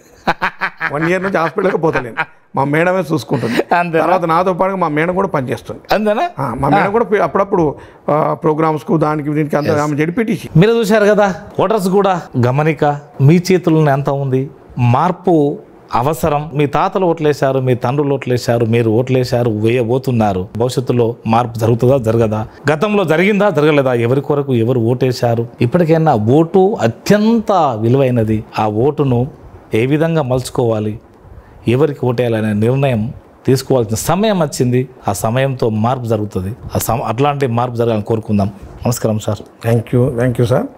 వన్ [LAUGHS] ఇయర్ నుంచి హాస్పిటల్కి పోతలేదు మా మేడమే చూసుకుంటుంది తర్వాత నాతో పాటు మా మేడం కూడా పనిచేస్తుంది అంతేనా మా మేడం కూడా అప్పుడప్పుడు ప్రోగ్రామ్స్కు దానికి దీనికి అంత ఆమె జడిపెట్టేసి మీరు చూశారు కదా ఓటర్స్ కూడా గమనిక మీ చేతుల్లో ఎంత ఉంది మార్పు అవసరం మీ తాతలు ఓట్లేశారు మీ తండ్రులు ఓట్లేశారు మీరు ఓట్లేశారు వేయబోతున్నారు భవిష్యత్తులో మార్పు జరుగుతుందా జరగదా గతంలో జరిగిందా జరగలేదా ఎవరి కొరకు ఎవరు ఓటేశారు ఇప్పటికైనా ఓటు అత్యంత విలువైనది ఆ ఓటును ఏ విధంగా మలుచుకోవాలి ఎవరికి ఓటేయాలనే నిర్ణయం తీసుకోవాల్సిన సమయం వచ్చింది ఆ సమయంతో మార్పు జరుగుతుంది ఆ సమ అట్లాంటి మార్పు జరగాలని కోరుకుందాం నమస్కారం sir thank you thank you sir